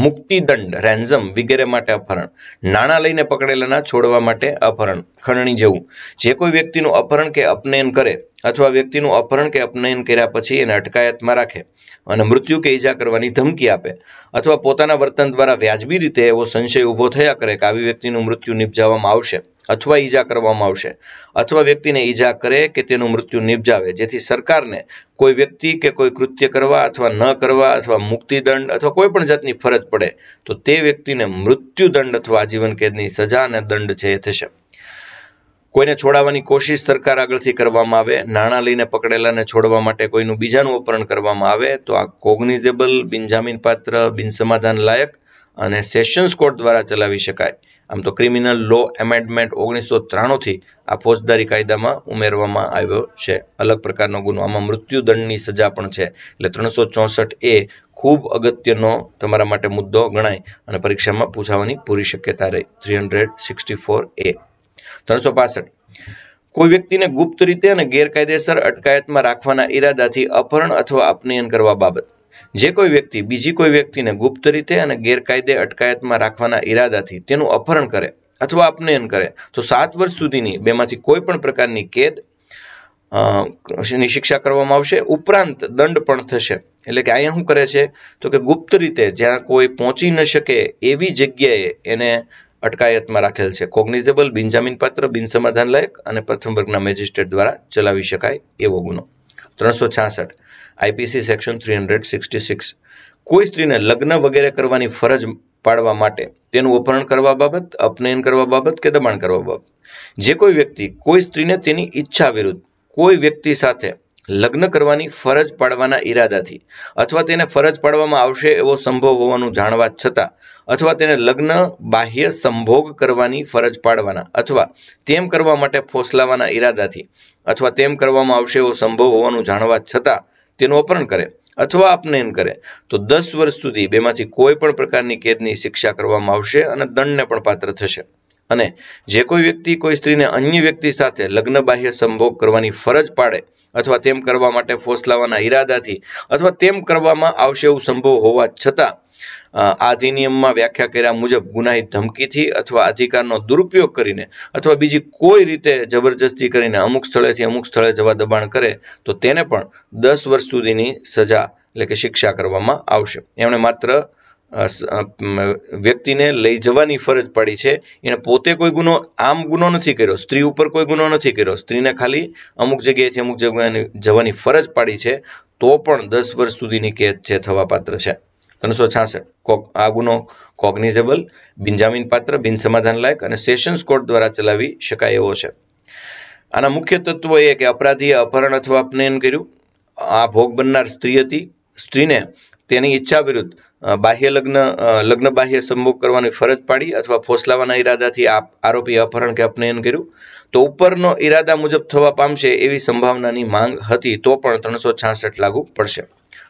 મુક્તિદંડ રેન્ઝમ વગેરે માટે અપહરણ નાણાં લઈને પકડેલાના છોડવા માટે અપહરણ ખંડણી જેવું જે કોઈ વ્યક્તિનું અપહરણ કે અપનયન કરે અથવા વ્યક્તિનું અપહરણ કે અપનયન કર્યા પછી એને અટકાયતમાં રાખે અને મૃત્યુ કે ઈજા કરવાની ધમકી આપે અથવા પોતાના વર્તન દ્વારા વ્યાજબી રીતે એવો સંશય ઊભો થયા કરે કે આવી વ્યક્તિનું મૃત્યુ નિપજાવવામાં આવશે અથવા ઈજા કરવામાં આવશે અથવા વ્યક્તિને ઈજા કરે કે તેનું મૃત્યુ નિપજાવે જેથી સરકારને કોઈ વ્યક્તિ કે કોઈ કૃત્ય કરવા અથવા ન કરવા અથવા મુક્તિદંડ અથવા કોઈ પણ જાતની ફરજ પડે તો તે વ્યક્તિને મૃત્યુદંડ અથવા આજીવન કેદની સજા અને દંડ છે એ થશે કોઈને છોડાવવાની કોશિશ સરકાર આગળથી કરવામાં આવે નાણાં લઈને પકડેલાને છોડવા માટે કોઈનું બીજાનું અપહરણ કરવામાં આવે તો આ કોગ્નિઝેબલ બિનજામીનપાત્ર બિનસમાધાન લાયક અને સેશન્સ કોર્ટ દ્વારા ચલાવી શકાય આમ તો ક્રિમિનલ લો એમેન્ડમેન્ટ ઓગણીસો ત્રાણુંથી આ ફોજદારી કાયદામાં ઉમેરવામાં આવ્યો છે અલગ પ્રકારનો ગુનો આમાં મૃત્યુદંડની સજા પણ છે એટલે ત્રણસો ચોસઠ એ ખૂબ અગત્યનો તમારા માટે મુદ્દો ગણાય અને પરીક્ષામાં પૂછાવાની પૂરી શક્યતા રહી three hundred sixty four A ત્રણસો પાસઠ કોઈ વ્યક્તિને ગુપ્ત રીતે અને ગેરકાયદેસર અટકાયતમાં રાખવાના ઈરાદાથી અપહરણ અથવા અપનયન કરવા બાબત જે કોઈ વ્યક્તિ બીજી કોઈ વ્યક્તિને ગુપ્ત રીતે અને ગેરકાયદે અટકાયતમાં રાખવાના ઈરાદાથી તેનું અપહરણ કરે અથવા અપનયન કરે તો સાત વર્ષ સુધીની બેમાંથી કોઈ પણ પ્રકારની કેદ ની શિક્ષા કરવામાં આવશે ઉપરાંત દંડ પણ થશે એટલે કે અહીંયા શું કરે છે તો કે ગુપ્ત રીતે જ્યાં કોઈ પહોંચી ન શકે એવી જગ્યાએ એને અટકાયતમાં રાખેલ છે કોગ્નિઝેબલ બિનજામીન પાત્ર બિનજામીનપાત્ર લાયક અને પ્રથમ વર્ગના મેજિસ્ટ્રેટ દ્વારા ચલાવી શકાય એવો ગુનો ત્રણસો છાસઠ IPC section three hundred sixty six કોઈ સ્ત્રીને લગ્ન વગેરે કરવાની ફરજ પાડવા માટે તેનું અપહરણ કરવા બાબત અપનયન કરવા બાબત કે દબાણ કરવા બાબત જે કોઈ વ્યક્તિ કોઈ સ્ત્રીને તેની ઈચ્છા વિરુદ્ધ કોઈ વ્યક્તિ સાથે લગ્ન કરવાની ફરજ પાડવાના ઈરાદાથી અથવા તેને ફરજ પાડવામાં આવશે એવો સંભવ હોવાનું જાણવા છતાં અથવા તેને લગ્ન બાહ્ય સંભોગ કરવાની ફરજ પાડવાના અથવા તેમ કરવા માટે ફોસલાવાના ઈરાદાથી અથવા તેમ કરવામાં આવશે એવો સંભવ હોવાનું જાણવા છતાં તેનું અપહરણ કરે અથવા અપનયન કરે તો દસ વર્ષ સુધી બેમાંથી કોઈ પણ પ્રકારની કેદની શિક્ષા કરવામાં આવશે અને દંડને પણ પાત્ર થશે અને જે કોઈ વ્યક્તિ કોઈ સ્ત્રીને અન્ય વ્યક્તિ સાથે લગ્ન બાહ્ય સંભોગ કરવાની ફરજ પાડે અથવા તેમ કરવા માટે ફોસલાવાના ઈરાદાથી અથવા તેમ કરવામાં આવશે એવું સંભવ હોવા છતાં આ અધિનિયમમાં વ્યાખ્યા કર્યા મુજબ ગુનાહિત ધમકીથી અથવા અધિકારનો દુરુપયોગ કરીને અથવા બીજી કોઈ રીતે જબરજસ્તી કરીને અમુક સ્થળેથી અમુક સ્થળે જવા દબાણ કરે તો તેને પણ દસ વર્ષ સુધીની સજા એટલે કે શિક્ષા કરવામાં આવશે એમણે માત્ર વ્યક્તિને લઈ જવાની ફરજ પાડી છે એણે પોતે કોઈ ગુનો આમ ગુનો નથી કર્યો સ્ત્રી ઉપર કોઈ ગુનો નથી કર્યો સ્ત્રીને ખાલી અમુક જગ્યાએથી અમુક જગ્યાએ જવાની ફરજ પાડી છે તો પણ દસ વર્ષ સુધીની કેદ છે થવા પાત્ર છે ત્રણસો છાસઠ કોક આ ગુનો કોગ્નિઝેબલ બિનજામીન પાત્ર બિન સમાધાનલાયક અને સેશન્સ કોર્ટ દ્વારા ચલાવી શકાય એવો છે આના મુખ્ય તત્વો એ કે અપરાધીએ અપહરણ અથવા અપનયન કર્યું આ ભોગ બનનાર સ્ત્રી હતી સ્ત્રીને તેની ઈચ્છા વિરુદ્ધ બાહ્ય લગ્ન લગ્ન બાહ્ય સંભોગ કરવાની ફરજ પાડી અથવા ફોસલાવાના ઈરાદાથી આરોપીએ અપહરણ કે અપનયન કર્યું તો ઉપરનો ઈરાદા મુજબ થવા પામશે એવી સંભાવનાની માંગ હતી તો પણ ત્રણસો છાસઠ લાગુ પડશે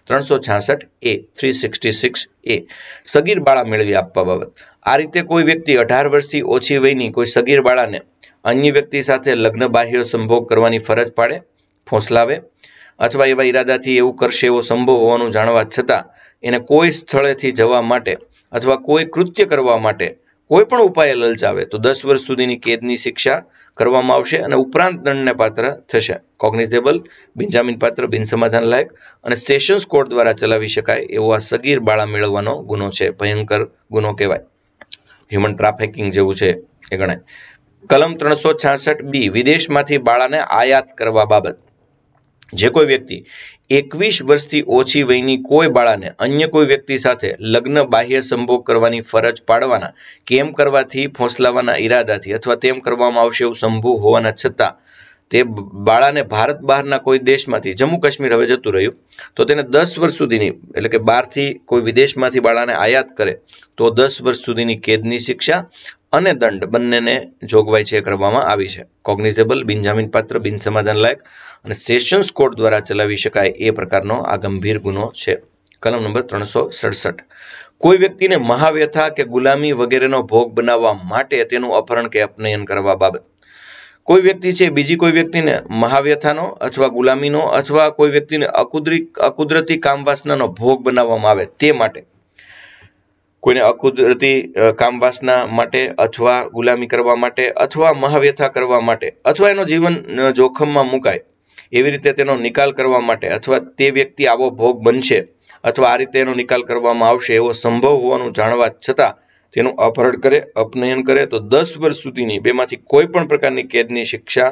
ત્રણસો છાસઠ A three sixty six A સગીર બાળા મેળવી આપવા બાબત આ રીતે કોઈ વ્યક્તિ અઢાર વર્ષથી ઓછી વયની કોઈ સગીર બાળાને અન્ય વ્યક્તિ સાથે લગ્ન બાહ્ય સંભોગ કરવાની ફરજ પાડે ફોસલાવે અથવા એવા ઈરાદાથી એવું કરશે એવો સંભવ હોવાનું જાણવા છતાં એને કોઈ સ્થળેથી જવા માટે અથવા કોઈ કૃત્ય કરવા માટે કોઈ પણ ઉપાય લલચાવે તો દસ વર્ષ સુધીની કેદની શિક્ષા કરવામાં આવશે અને ઉપરાંત દંડને પાત્ર થશે કોગ્નિઝેબલ બિનજામીન પાત્ર બિનસમાધાન લાયક અને સેશન્સ કોર્ટ દ્વારા ચલાવી શકાય એવો આ સગીર બાળા મેળવવાનો ગુનો છે ભયંકર ગુનો કહેવાય હ્યુમન ટ્રાફિકિંગ જેવું છે એ ગણાય કલમ ત્રણસો છાસઠ બી વિદેશમાંથી બાળાને આયાત કરવા બાબત જે કોઈ વ્યક્તિ એકવીસ વર્ષથી ઓછી વયની કોઈ બાળાને અન્ય કોઈ વ્યક્તિ સાથે લગ્ન બાહ્ય સંભોગ કરવાની ફરજ પાડવાના કેમ કરવાથી ફોસલાવાના ઈરાદાથી અથવા તેમ કરવામાં આવશે એવું સંભુ હોવાના છતાં તે બાળાને ભારત બહારના કોઈ દેશમાંથી જમ્મુ કાશ્મીર હવે જતું રહ્યું તો તેને દસ વર્ષ સુધીની એટલે કે બહારથી કોઈ વિદેશમાંથી બાળાને આયાત કરે તો દસ વર્ષ સુધીની કેદની શિક્ષા અને દંડ બંનેને જોગવાઈ છે કરવામાં આવી છે કોગ્નિઝેબલ બિનજામીનપાત્ર લાયક અને સેશન્સ કોર્ટ દ્વારા ચલાવી શકાય એ પ્રકારનો આ ગંભીર ગુનો છે કલમ નંબર ત્રણસો સડસઠ કોઈ વ્યક્તિને મહાવ્યથા કે ગુલામી વગેરેનો ભોગ બનાવવા માટે તેનું અપહરણ કે અપનયન કરવા બાબત કોઈ વ્યક્તિ છે બીજી કોઈ વ્યક્તિને મહાવ્યથાનો અથવા ગુલામીનો અથવા કોઈ વ્યક્તિને અકુદરી અકુદરતી કામવાસનાનો ભોગ બનાવવામાં આવે તે માટે કોઈને અકુદરતી કામવાસના માટે અથવા ગુલામી કરવા માટે અથવા મહાવ્યથા કરવા માટે અથવા એનો જીવન જોખમમાં મુકાય એવી રીતે તેનો નિકાલ કરવા માટે અથવા તે વ્યક્તિ આવો ભોગ બનશે અથવા આ રીતે એનો નિકાલ કરવામાં આવશે એવો સંભવ હોવાનું જાણવા છતાં તેનું અપહરણ કરે અપનયન કરે તો દસ વર્ષ સુધીની બેમાંથી કોઈ પણ પ્રકારની કેદની શિક્ષા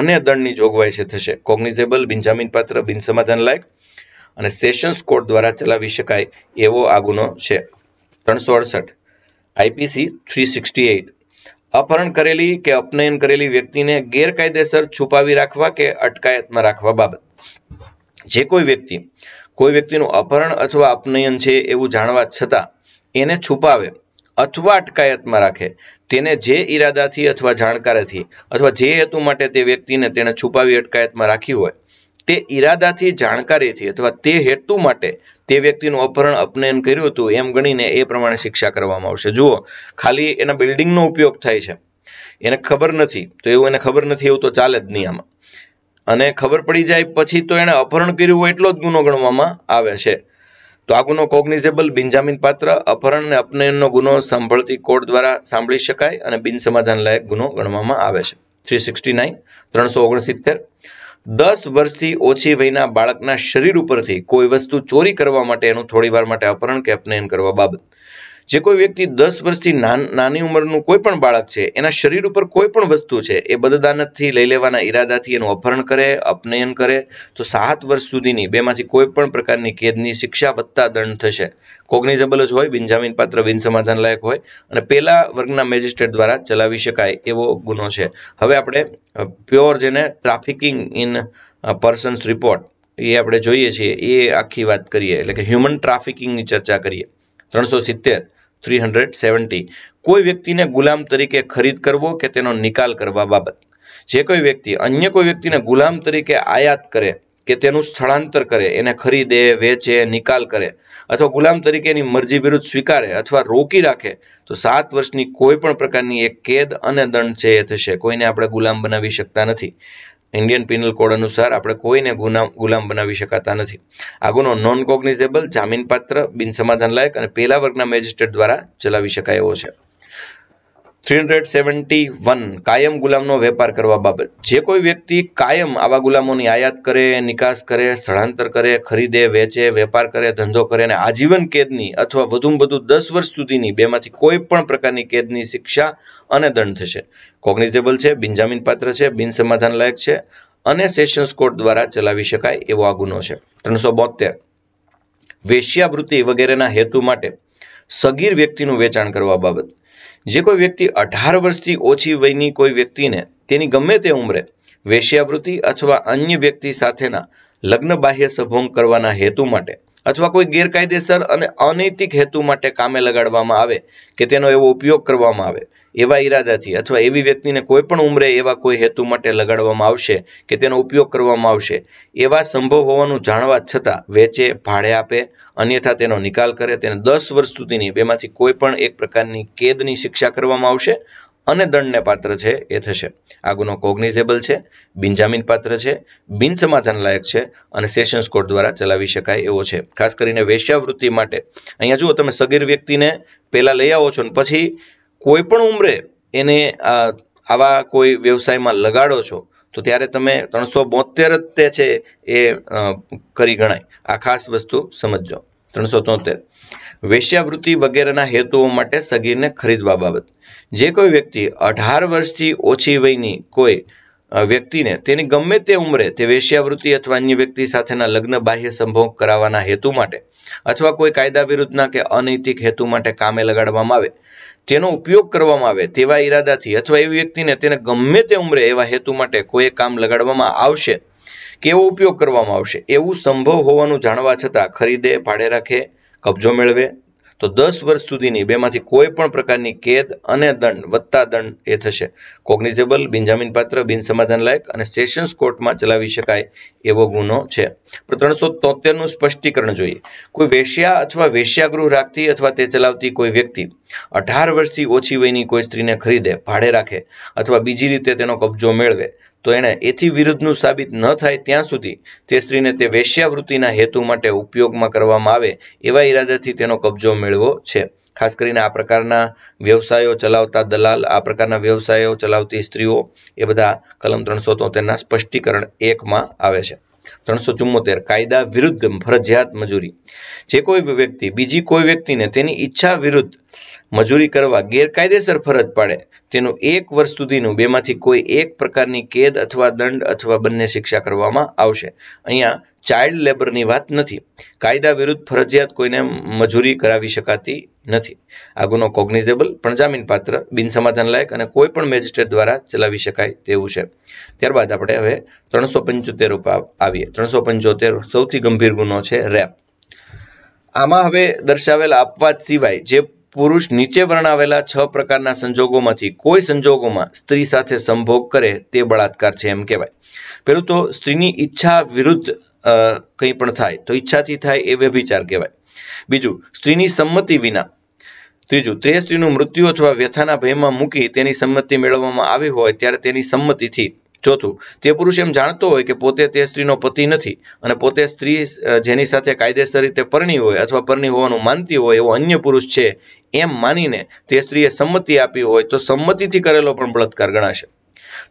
અને દંડની જોગવાઈ છે થશે કોગ્નિઝેબલ બિનજામીનપાત્ર બિનસમાધાનલાયક અને સેશન્સ કોર્ટ દ્વારા ચલાવી શકાય એવો આ ગુનો છે ત્રણસો અડસઠ આઈપીસી થ્રી સિક્સટી એઇટ અપહરણ કરેલી કે અપનયન કરેલી વ્યક્તિને ગેરકાયદેસર છુપાવી રાખવા કે અટકાયતમાં રાખવા બાબત જે કોઈ વ્યક્તિ કોઈ વ્યક્તિનું અપહરણ અથવા અપનયન છે એવું જાણવા છતાં એને છુપાવે અથવા અટકાયતમાં રાખે તેને જે ઈરાદાથી અથવા જાણકારેથી અથવા જે હેતુ માટે તે વ્યક્તિને તેણે છુપાવી અટકાયતમાં રાખી હોય તે ઈરાદાથી જાણકારીથી અથવા તે હેતુ માટે તે વ્યક્તિનું અપહરણ અપનયન કર્યું હતું એમ ગણીને એ પ્રમાણે શિક્ષા કરવામાં આવશે જુઓ ખાલી એના બિલ્ડિંગનો ઉપયોગ થાય છે એને ખબર નથી તો એવું એને ખબર નથી એવું તો ચાલે જ નહીં આમાં અને ખબર પડી જાય પછી તો એણે અપહરણ કર્યું હોય એટલો જ ગુનો ગણવામાં આવે છે તો આ ગુનો કોગ્નિઝેબલ બિનજામીન પાત્ર અપહરણ અને અપનયનનો ગુનો સાંભળતી કોર્ટ દ્વારા સાંભળી શકાય અને બિનસમાધાન લાયક ગુનો ગણવામાં આવે છે થ્રી સિક્સટી નાઇન ત્રણસો ઓગણસિત્તેર દસ વર્ષથી ઓછી વયના બાળકના શરીર ઉપરથી કોઈ વસ્તુ ચોરી કરવા માટે એનું થોડીવાર માટે અપહરણ કે અપનયન કરવા બાબત જે કોઈ વ્યક્તિ દસ વર્ષથી નાની ઉંમરનું કોઈ પણ બાળક છે એના શરીર ઉપર કોઈ પણ વસ્તુ છે એ બદદાનતથી લઈ લેવાના ઈરાદાથી એનું અપહરણ કરે અપનયન કરે તો સાત વર્ષ સુધીની બેમાંથી કોઈ પણ પ્રકારની કેદની શિક્ષા વધતા દંડ થશે કોગ્નિઝેબલ જ હોય બિનજામીન પાત્ર બિનસમાધાન લાયક હોય અને પહેલા વર્ગના મેજિસ્ટ્રેટ દ્વારા ચલાવી શકાય એવો ગુનો છે હવે આપણે પ્યોર જેને ટ્રાફિકિંગ ઇન પર્સન્સ રિપોર્ટ એ આપણે જોઈએ છીએ એ આખી વાત કરીએ એટલે કે હ્યુમન ટ્રાફિકિંગની ચર્ચા કરીએ ત્રણસો સિત્તેર થ્રી કોઈ વ્યક્તિને ગુલામ તરીકે ખરીદ કરવો કે તેનો નિકાલ કરવા બાબત જે કોઈ વ્યક્તિ અન્ય કોઈ વ્યક્તિને ગુલામ તરીકે આયાત કરે કે તેનું સ્થળાંતર કરે એને ખરીદે વેચે નિકાલ કરે અથવા ગુલામ તરીકેની મરજી વિરુદ્ધ સ્વીકારે અથવા રોકી રાખે તો સાત વર્ષની કોઈ પણ પ્રકારની એક કેદ અને દંડ છે એ થશે કોઈને આપણે ગુલામ બનાવી શકતા નથી ઇન્ડિયન પિનલ કોડ અનુસાર આપણે કોઈને ગુના ગુલામ બનાવી શકાતા નથી આ ગુનો નોન કોગ્નિઝેબલ જામીનપાત્ર બિનસમાધાનલાયક અને પહેલા વર્ગના મેજિસ્ટ્રેટ દ્વારા ચલાવી શકાય એવો છે થ્રી હંડ્રેડ સેવન્ટી વન કાયમ ગુલામનો વેપાર કરવા બાબત જે કોઈ વ્યક્તિ કાયમ આવા ગુલામોની આયાત કરે નિકાસ કરે સ્થળાંતર કરે ખરીદે વેચે વેપાર કરે ધંધો કરે અને આજીવન કેદની અથવા વધુમાં વધુ દસ વર્ષ સુધીની બેમાંથી કોઈ પણ પ્રકારની કેદની શિક્ષા અને દંડ થશે કોગ્નિઝેબલ છે બિનજામીન પાત્ર છે બિન સમાધાન લાયક છે અને સેશન્સ કોર્ટ દ્વારા ચલાવી શકાય એવો આ ગુનો છે ત્રણસો બોતેર વેશ્યાવૃત્તિ વગેરેના હેતુ માટે સગીર વ્યક્તિનું વેચાણ કરવા બાબત જે કોઈ વ્યક્તિ અઢાર વર્ષથી ઓછી વયની કોઈ વ્યક્તિને તેની ગમે તે ઉંમરે વેશ્યાવૃત્તિ અથવા અન્ય વ્યક્તિ સાથેના લગ્ન બાહ્ય સભોંગ કરવાના હેતુ માટે અથવા કોઈ ગેરકાયદેસર અને અનૈતિક હેતુ માટે કામે લગાડવામાં આવે કે તેનો એવો ઉપયોગ કરવામાં આવે એવા ઈરાદાથી અથવા એવી વ્યક્તિને કોઈ પણ ઉંમરે એવા કોઈ હેતુ માટે લગાડવામાં આવશે કે તેનો ઉપયોગ કરવામાં આવશે એવા સંભવ હોવાનું જાણવા છતાં વેચે ભાડે આપે અન્યથા તેનો નિકાલ કરે તેને દસ વર્ષ સુધીની બેમાંથી કોઈ પણ એક પ્રકારની કેદની શિક્ષા કરવામાં આવશે અને દંડને પાત્ર છે એ થશે આ ગુનો કોગ્નિઝેબલ છે બિનજામીન પાત્ર છે બિન લાયક છે અને સેશન્સ કોર્ટ દ્વારા ચલાવી શકાય એવો છે ખાસ કરીને વેશ્યાવૃત્તિ માટે અહીંયા જુઓ તમે સગીર વ્યક્તિને પહેલાં લઈ આવો છો ને પછી કોઈ પણ ઉંમરે એને આવા કોઈ વ્યવસાયમાં લગાડો છો તો ત્યારે તમે ત્રણસો બોતેર તે છે એ કરી ગણાય આ ખાસ વસ્તુ સમજજો ત્રણસો તોતેર વેશ્યાવૃત્તિ વગેરેના હેતુઓ માટે સગીરને ખરીદવા બાબત જે કોઈ વ્યક્તિ અઢાર વર્ષથી ઓછી વયની કોઈ વ્યક્તિને તેની ગમે તે ઉંમરે તે વેશ્યાવૃત્તિ અથવા અન્ય વ્યક્તિ સાથેના લગ્ન બાહ્ય સંભોગ કરાવવાના હેતુ માટે અથવા કોઈ કાયદા વિરુદ્ધના કે અનૈતિક હેતુ માટે કામે લગાડવામાં આવે તેનો ઉપયોગ કરવામાં આવે તેવા ઈરાદાથી અથવા એવી વ્યક્તિને તેને ગમે તે ઉંમરે એવા હેતુ માટે કોઈ કામ લગાડવામાં આવશે કે એવો ઉપયોગ કરવામાં આવશે એવું સંભવ હોવાનું જાણવા છતાં ખરીદે ભાડે રાખે કબજો મેળવે તો દસ વર્ષ સુધીની બેમાંથી કોઈ પણ પ્રકારની કેદ અને દંડ વત્તા દંડ એ થશે કોગ્નિઝેબલ બિનજામીન પાત્ર બિન સમાધાન લાયક અને સેશન્સ કોર્ટમાં ચલાવી શકાય એવો ગુનો છે ત્રણસો તોતેરનું સ્પષ્ટીકરણ જોઈએ કોઈ વેશ્યા અથવા વેશ્યાગૃહ રાખતી અથવા તે ચલાવતી કોઈ વ્યક્તિ અઢાર વર્ષથી ઓછી વયની કોઈ સ્ત્રીને ખરીદે ભાડે રાખે અથવા બીજી રીતે તેનો કબજો મેળવે તો એણે એથી વિરુદ્ધનું સાબિત ન થાય ત્યાં સુધી તે સ્ત્રીને તે વેશ્યાવૃત્તિના હેતુ માટે ઉપયોગમાં કરવામાં આવે એવા ઈરાદાથી તેનો કબજો મેળવો છે ખાસ કરીને આ પ્રકારના વ્યવસાયો ચલાવતા દલાલ આ પ્રકારના વ્યવસાયો ચલાવતી સ્ત્રીઓ એ બધા કલમ ત્રણસો તોતેરના સ્પષ્ટીકરણ એકમાં આવે છે ત્રણસો ચુમ્મોતેર કાયદા વિરુદ્ધ ફરજિયાત મજૂરી જે કોઈ વ્યક્તિ બીજી કોઈ વ્યક્તિને તેની ઈચ્છા વિરુદ્ધ મજૂરી કરવા ગેરકાયદેસર ફરજ પાડે તેનું એક વર્ષ સુધીનું બેમાંથી કોઈ એક પ્રકારની કેદ અથવા દંડ અથવા બંને શિક્ષા કરવામાં આવશે અહીંયા ચાઇલ્ડ લેબરની વાત નથી કાયદા વિરુદ્ધ ફરજિયાત કોઈને મજૂરી કરાવી શકાતી નથી આ ગુનો કોગ્નિઝેબલ પણ જામીનપાત્ર બિનસમાધાનલાયક અને કોઈ પણ મેજિસ્ટ્રેટ દ્વારા ચલાવી શકાય તેવું છે ત્યારબાદ આપણે હવે ત્રણસો પંચોતેર ઉપર આવીએ ત્રણસો પંચોતેર સૌથી ગંભીર ગુનો છે રેપ આમાં હવે દર્શાવેલા અપવાદ સિવાય જે પુરુષ નીચે વર્ણવેલા છ પ્રકારના સંજોગોમાંથી કોઈ સંજોગોમાં સ્ત્રી સાથે સંભોગ કરે તે બળાત્કાર છે એમ કહેવાય પેલું તો સ્ત્રીની ઈચ્છા વિરુદ્ધ કંઈ પણ થાય તો ઈચ્છાથી થાય એ વ્યભિચાર કહેવાય બીજું સ્ત્રીની સંમતિ વિના ત્રીજું તે સ્ત્રીનું મૃત્યુ અથવા વ્યથાના ભયમાં મૂકી તેની સંમતિ મેળવવામાં આવી હોય ત્યારે તેની સંમતિથી ચોથું તે પુરુષ એમ જાણતો હોય કે પોતે તે સ્ત્રીનો પતિ નથી અને પોતે સ્ત્રી જેની સાથે કાયદેસર રીતે પરણી હોય અથવા પરણી હોવાનું માનતી હોય એવો અન્ય પુરુષ છે એમ માનીને તે સ્ત્રીએ સંમતિ આપી હોય તો સંમતિથી કરેલો પણ બળાત્કાર ગણાશે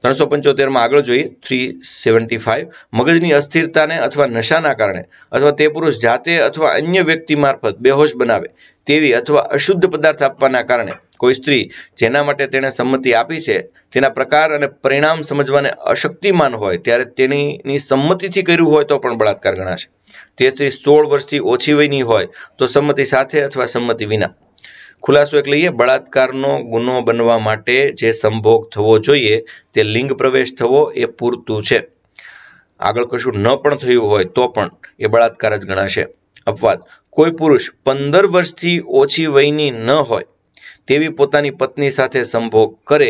ત્રણસો પંચોતેરમાં આગળ જોઈએ થ્રી સેવન્ટી ફાઇવ મગજની અસ્થિરતાને અથવા નશાના કારણે અથવા તે પુરુષ જાતે અથવા અન્ય વ્યક્તિ મારફત બેહોશ બનાવે તેવી અથવા અશુદ્ધ પદાર્થ આપવાના કારણે કોઈ સ્ત્રી જેના માટે તેણે સંમતિ આપી છે તેના પ્રકાર અને પરિણામ સમજવાને અશક્તિમાન હોય ત્યારે તેની સંમતિથી કર્યું હોય તો પણ બળાત્કાર ગણાશે તે સ્ત્રી સોળ વર્ષથી ઓછી વયની હોય તો સંમતિ સાથે અથવા સંમતિ વિના ખુલાસો એક લઈએ બળાત્કારનો ગુનો બનવા માટે જે સંભોગ થવો જોઈએ તે લિંગ પ્રવેશ થવો એ પૂરતું છે આગળ કશું ન પણ થયું હોય તો પણ એ બળાત્કાર જ ગણાશે અપવાદ કોઈ પુરુષ પંદર વર્ષથી ઓછી વયની ન હોય તેવી પોતાની પત્ની સાથે સંભોગ કરે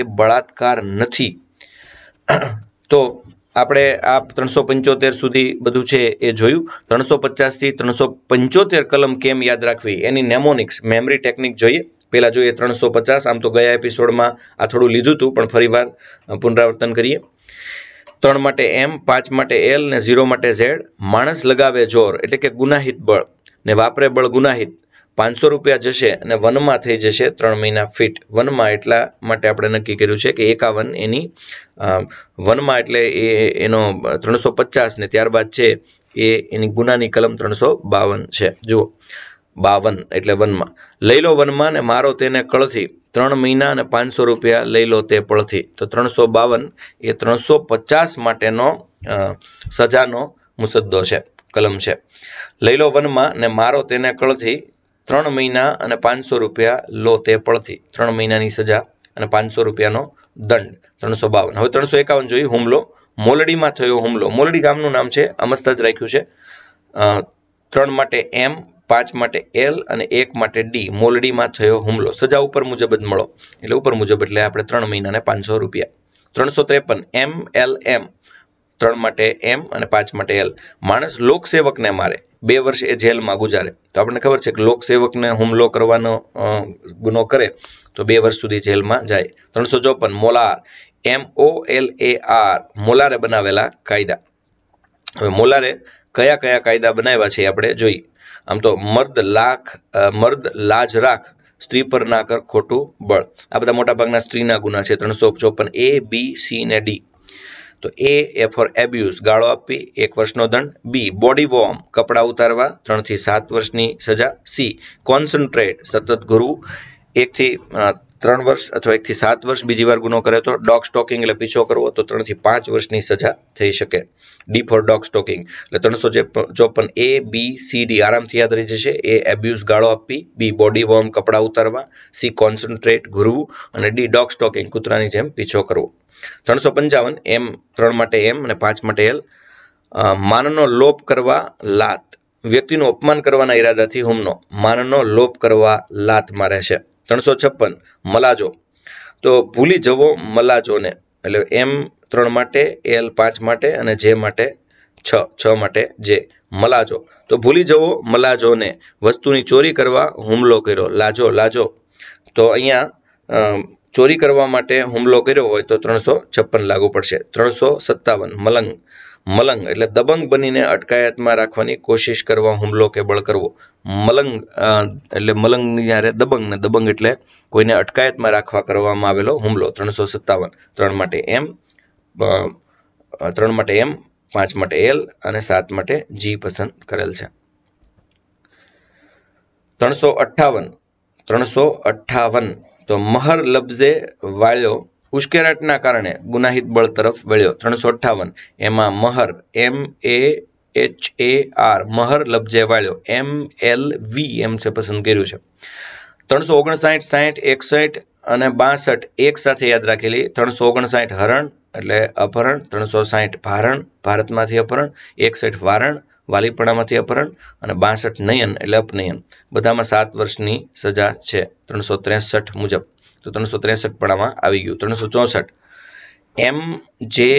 એ બળાત્કાર નથી તો આપણે આ ત્રણસો પંચોતેર સુધી બધું છે એ જોયું ત્રણસો પચાસથી ત્રણસો પંચોતેર કલમ કેમ યાદ રાખવી એની નેમોનિક્સ મેમરી ટેકનિક જોઈએ પહેલાં જોઈએ ત્રણસો પચાસ આમ તો ગયા એપિસોડમાં આ થોડું લીધું હતું પણ ફરીવાર પુનરાવર્તન કરીએ ત્રણ માટે એમ પાંચ માટે એલ ને ઝીરો માટે ઝેડ માણસ લગાવે જોર એટલે કે ગુનાહિત બળ ને વાપરે બળ ગુનાહિત પાંચસો રૂપિયા જશે અને વનમાં થઈ જશે ત્રણ મહિના ફીટ વનમાં એટલા માટે આપણે નક્કી કર્યું છે કે એકાવન એની વનમાં એટલે એ એનો ત્રણસો પચાસ ને ત્યારબાદ છે એ એની ગુનાની કલમ ત્રણસો બાવન છે જુઓ બાવન એટલે વનમાં લઈ લો વનમાં ને મારો તેને કળથી ત્રણ મહિના અને પાંચસો રૂપિયા લઈ લો તે પળથી તો ત્રણસો બાવન એ ત્રણસો પચાસ માટેનો સજાનો મુસદ્દો છે કલમ છે લઈ લો વનમાં ને મારો તેને કળથી ત્રણ મહિના અને પાંચસો રૂપિયા લો તે પળથી ત્રણ મહિનાની સજા અને પાંચસો રૂપિયાનો દંડ ત્રણસો બાવન હવે ત્રણસો એકાવન જોઈએ હુમલો મોલડીમાં થયો હુમલો મોલડી ગામનું નામ છે અમસ્તા જ રાખ્યું છે ત્રણ માટે એમ પાંચ માટે એલ અને એક માટે ડી મોલડીમાં થયો હુમલો સજા ઉપર મુજબ જ મળો એટલે ઉપર મુજબ એટલે આપણે ત્રણ મહિનાને પાંચસો રૂપિયા ત્રણસો ત્રેપન એમ એલ એમ ત્રણ માટે એમ અને પાંચ માટે એલ માણસ લોકસેવકને મારે બે વર્ષ એ જેલમાં ગુજારે તો આપણને ખબર છે કે લોકસેવકને હુમલો કરવાનો ગુનો કરે તો બે વર્ષ સુધી જેલમાં જાય ત્રણસો ચોપન molar M O L A R મોલારે બનાવેલા કાયદા હવે મોલારે કયા કયા કાયદા બનાવ્યા છે આપણે જોઈએ આમ તો મર્દ લાખ મર્દ લાજ રાખ સ્ત્રી પર ના કર ખોટું બળ આ બધા મોટા ભાગના સ્ત્રીના ગુના છે ત્રણસો ચોપન એ બી સી ને ડી તો એ એ ફોર એબ્યુઝ ગાળો આપવી એક વર્ષનો દંડ બી બોડી વોર્મ કપડાં ઉતારવા ત્રણથી સાત વર્ષની સજા સી કોન્સન્ટ્રેટ સતત ગુરુ એકથી ત્રણ વર્ષ અથવા એકથી સાત વર્ષ બીજી વાર ગુનો કરે તો ડોગ સ્ટોકિંગ એટલે પીછો કરવો તો ત્રણથી પાંચ વર્ષની સજા થઈ શકે ડી ફોર ડોગ સ્ટોકિંગ એટલે ત્રણસો ચોપન એ બી સી ડી આરામથી યાદ રહી જશે એ એબ્યુઝ ગાળો આપવી બી બોડી વોર્મ કપડાં ઉતારવા સી કોન્સન્ટ્રેટ ઘૂરવું અને ડી ડોગ સ્ટોકિંગ કૂતરાની જેમ પીછો કરવો ત્રણસો પંચાવન એમ ત્રણ માટે એમ અને પાંચ માટે એલ માનનો લોપ કરવા લાત વ્યક્તિનું અપમાન કરવાના ઈરાદાથી હુમનો માનનો લોપ કરવા લાત મારે છે ત્રણસો છપ્પન મલાજો તો ભૂલી જવો મલાજોને એટલે એમ ત્રણ માટે એલ પાંચ માટે અને જે માટે છ છ માટે જે મલાજો તો ભૂલી જવો મલાજોને વસ્તુની ચોરી કરવા હુમલો કર્યો લાજો લાજો તો અહીંયા ચોરી કરવા માટે હુમલો કર્યો હોય તો ત્રણસો છપ્પન લાગુ પડશે ત્રણસો સત્તાવન મલંગ મલંગ એટલે દબંગ બનીને અટકાયતમાં રાખવાની કોશિશ કરવા હુમલો કે બળ કરવો મલંગ એટલે મલંગ જ્યારે દબંગ ને દબંગ એટલે કોઈને અટકાયતમાં રાખવા કરવામાં આવેલો હુમલો ત્રણસો સત્તાવન ત્રણ માટે એમ ત્રણ માટે એમ પાંચ માટે એલ અને સાત માટે જી પસંદ કરેલ છે ત્રણસો અઠ્ઠાવન ત્રણસો અઠ્ઠાવન તો મહર લબ્ઝે વાળ્યો ઉશ્કેરાટના કારણે ગુનાહિત બળ તરફ વળ્યો ત્રણસો અઠ્ઠાવન એમાં Mahar M A H A R મહર લબ્જે વાળ્યો એમ એલ વી એમ છે પસંદ કર્યું છે ત્રણસો ઓગણસાઠ સાઠ એકસઠ અને બાસઠ એક સાથે યાદ રાખેલી ત્રણસો ઓગણસાઠ હરણ એટલે અપહરણ ત્રણસો સાઠ ભારણ ભારતમાંથી અપહરણ એકસઠ વારણ વાલીપણામાંથી અપહરણ અને બાસઠ નયન એટલે અપનયન બધામાં સાત વર્ષની સજા છે ત્રણસો ત્રેસઠ મુજબ તો ત્રણસો ત્રેસઠ પણ આમાં આવી ગયું ત્રણસો ચોસઠ એમ જે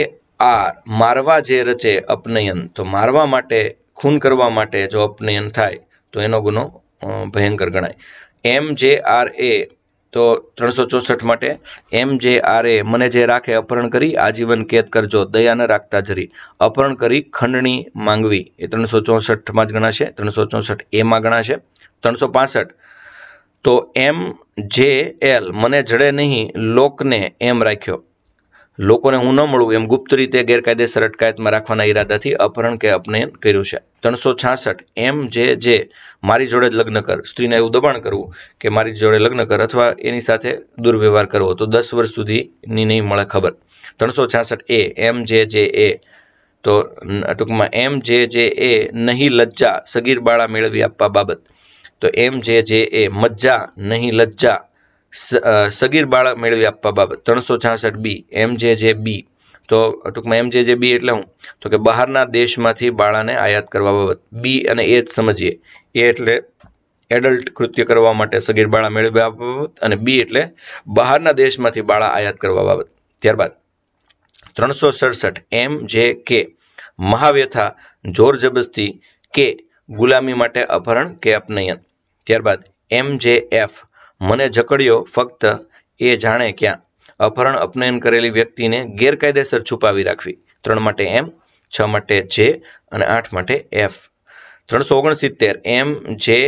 આર મારવા જે રચે અપનયન તો મારવા માટે ખૂન કરવા માટે જો અપનયન થાય તો એનો ગુનો ભયંકર ગણાય એમ જે આર એ તો ત્રણસો ચોસઠ માટે એમ જે આર એ મને જે રાખે અપહરણ કરી આજીવન કેદ કરજો દયા ન રાખતા જરી અપહરણ કરી ખંડણી માંગવી એ ત્રણસો ચોસઠમાં જ ગણાશે ત્રણસો ચોસઠ એમાં ગણાશે ત્રણસો પાસઠ તો એમ જે એલ મને જડે નહીં લોકને એમ રાખ્યો લોકોને હું ન મળું એમ ગુપ્ત રીતે ગેરકાયદેસર અટકાયતમાં રાખવાના ઈરાદાથી અપહરણ કે અપનયન કર્યું છે ત્રણસો છાસઠ એમ જે જે મારી જોડે જ લગ્ન કર સ્ત્રીને એવું દબાણ કરવું કે મારી જોડે લગ્ન કર અથવા એની સાથે દુર્વ્યવહાર કરવો તો દસ વર્ષ સુધીની નહીં મળે ખબર ત્રણસો છાસઠ એ એમ જે જે એ તો ટૂંકમાં એમ જે જે એ નહીં લજ્જા સગીર બાળા મેળવી આપવા બાબત તો એમ જે જે એ મજ્જા નહીં લજ્જા સગીર બાળક મેળવી આપવા બાબત ત્રણસો છાસઠ બી એમ જે જે બી તો ટૂંકમાં એમ જે જે બી એટલે હું તો કે બહારના દેશમાંથી બાળાને આયાત કરવા બાબત બી અને એ જ સમજીએ એ એટલે એડલ્ટ કૃત્ય કરવા માટે સગીર બાળા મેળવી આપવા બાબત અને બી એટલે બહારના દેશમાંથી બાળા આયાત કરવા બાબત ત્યારબાદ ત્રણસો સડસઠ એમ જે કે મહાવ્યથા જોર જબરજસ્તી કે ગુલામી માટે અપહરણ કે અપનયન ત્યારબાદ એમ જે એફ મને જકડ્યો ફક્ત એ જાણે ક્યાં અપહરણ અપનયન કરેલી વ્યક્તિને ગેરકાયદેસર છુપાવી રાખવી ત્રણ માટે એમ છ માટે જે અને આઠ માટે એફ ત્રણસો ઓગણસિત્તેર એમ જે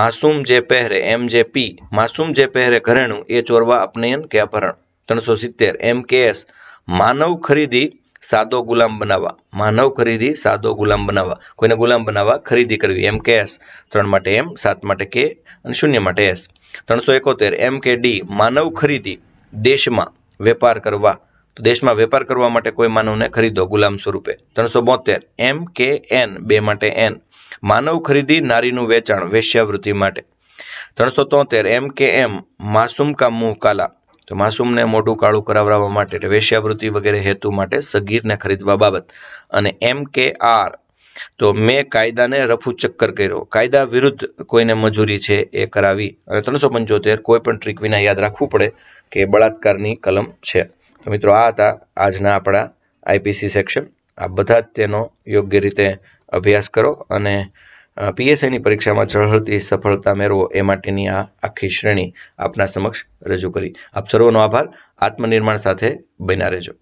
માસુમ જે પહેરે એમ જે પી માસુમ જે પહેરે ઘરેણું એ ચોરવા અપનયન કે અપહરણ ત્રણસો સિત્તેર એમ કે એસ માનવ ખરીદી સાદો ગુલામ બનાવવા માનવ ખરીદી સાદો ગુલામ બનાવવા કોઈને ગુલામ બનાવવા ખરીદી કરવી એમ કે એસ ત્રણ માટે એમ સાત માટે કે અને શૂન્ય માટે એસ ત્રણસો એકોતેર એમ કે ડી માનવ ખરીદી દેશમાં વેપાર કરવા તો દેશમાં વેપાર કરવા માટે કોઈ માનવને ખરીદો ગુલામ સ્વરૂપે ત્રણસો બોતેર એમ કે એન બે માટે એન માનવ ખરીદી નારીનું વેચાણ વેશ્યાવૃત્તિ માટે ત્રણસો તોતેર એમ કે એમ માસુમ કા મુહ કાલા તો માસુમને મોટું કાળું કરાવડાવવા માટે એટલે વેશ્યાવૃત્તિ વગેરે હેતુ માટે સગીરને ખરીદવા બાબત અને એમ કે આર તો મેં કાયદાને રફુ ચક્કર કર્યો કાયદા વિરુદ્ધ કોઈને મજૂરી છે એ કરાવી અને ત્રણસો પંચોતેર કોઈ પણ ટ્રીક વિના યાદ રાખવું પડે કે બળાત્કારની કલમ છે તો મિત્રો આ હતા આજના આપણા આઈપીસી સેક્શન આ બધા જ તેનો યોગ્ય રીતે અભ્યાસ કરો અને પીએસઆઈની પરીક્ષામાં ચળહળતી સફળતા મેળવો એ માટેની આ આખી શ્રેણી આપના સમક્ષ રજૂ કરી આપ સર્વનો આભાર આત્મનિર્માણ સાથે બન્યા રહેજો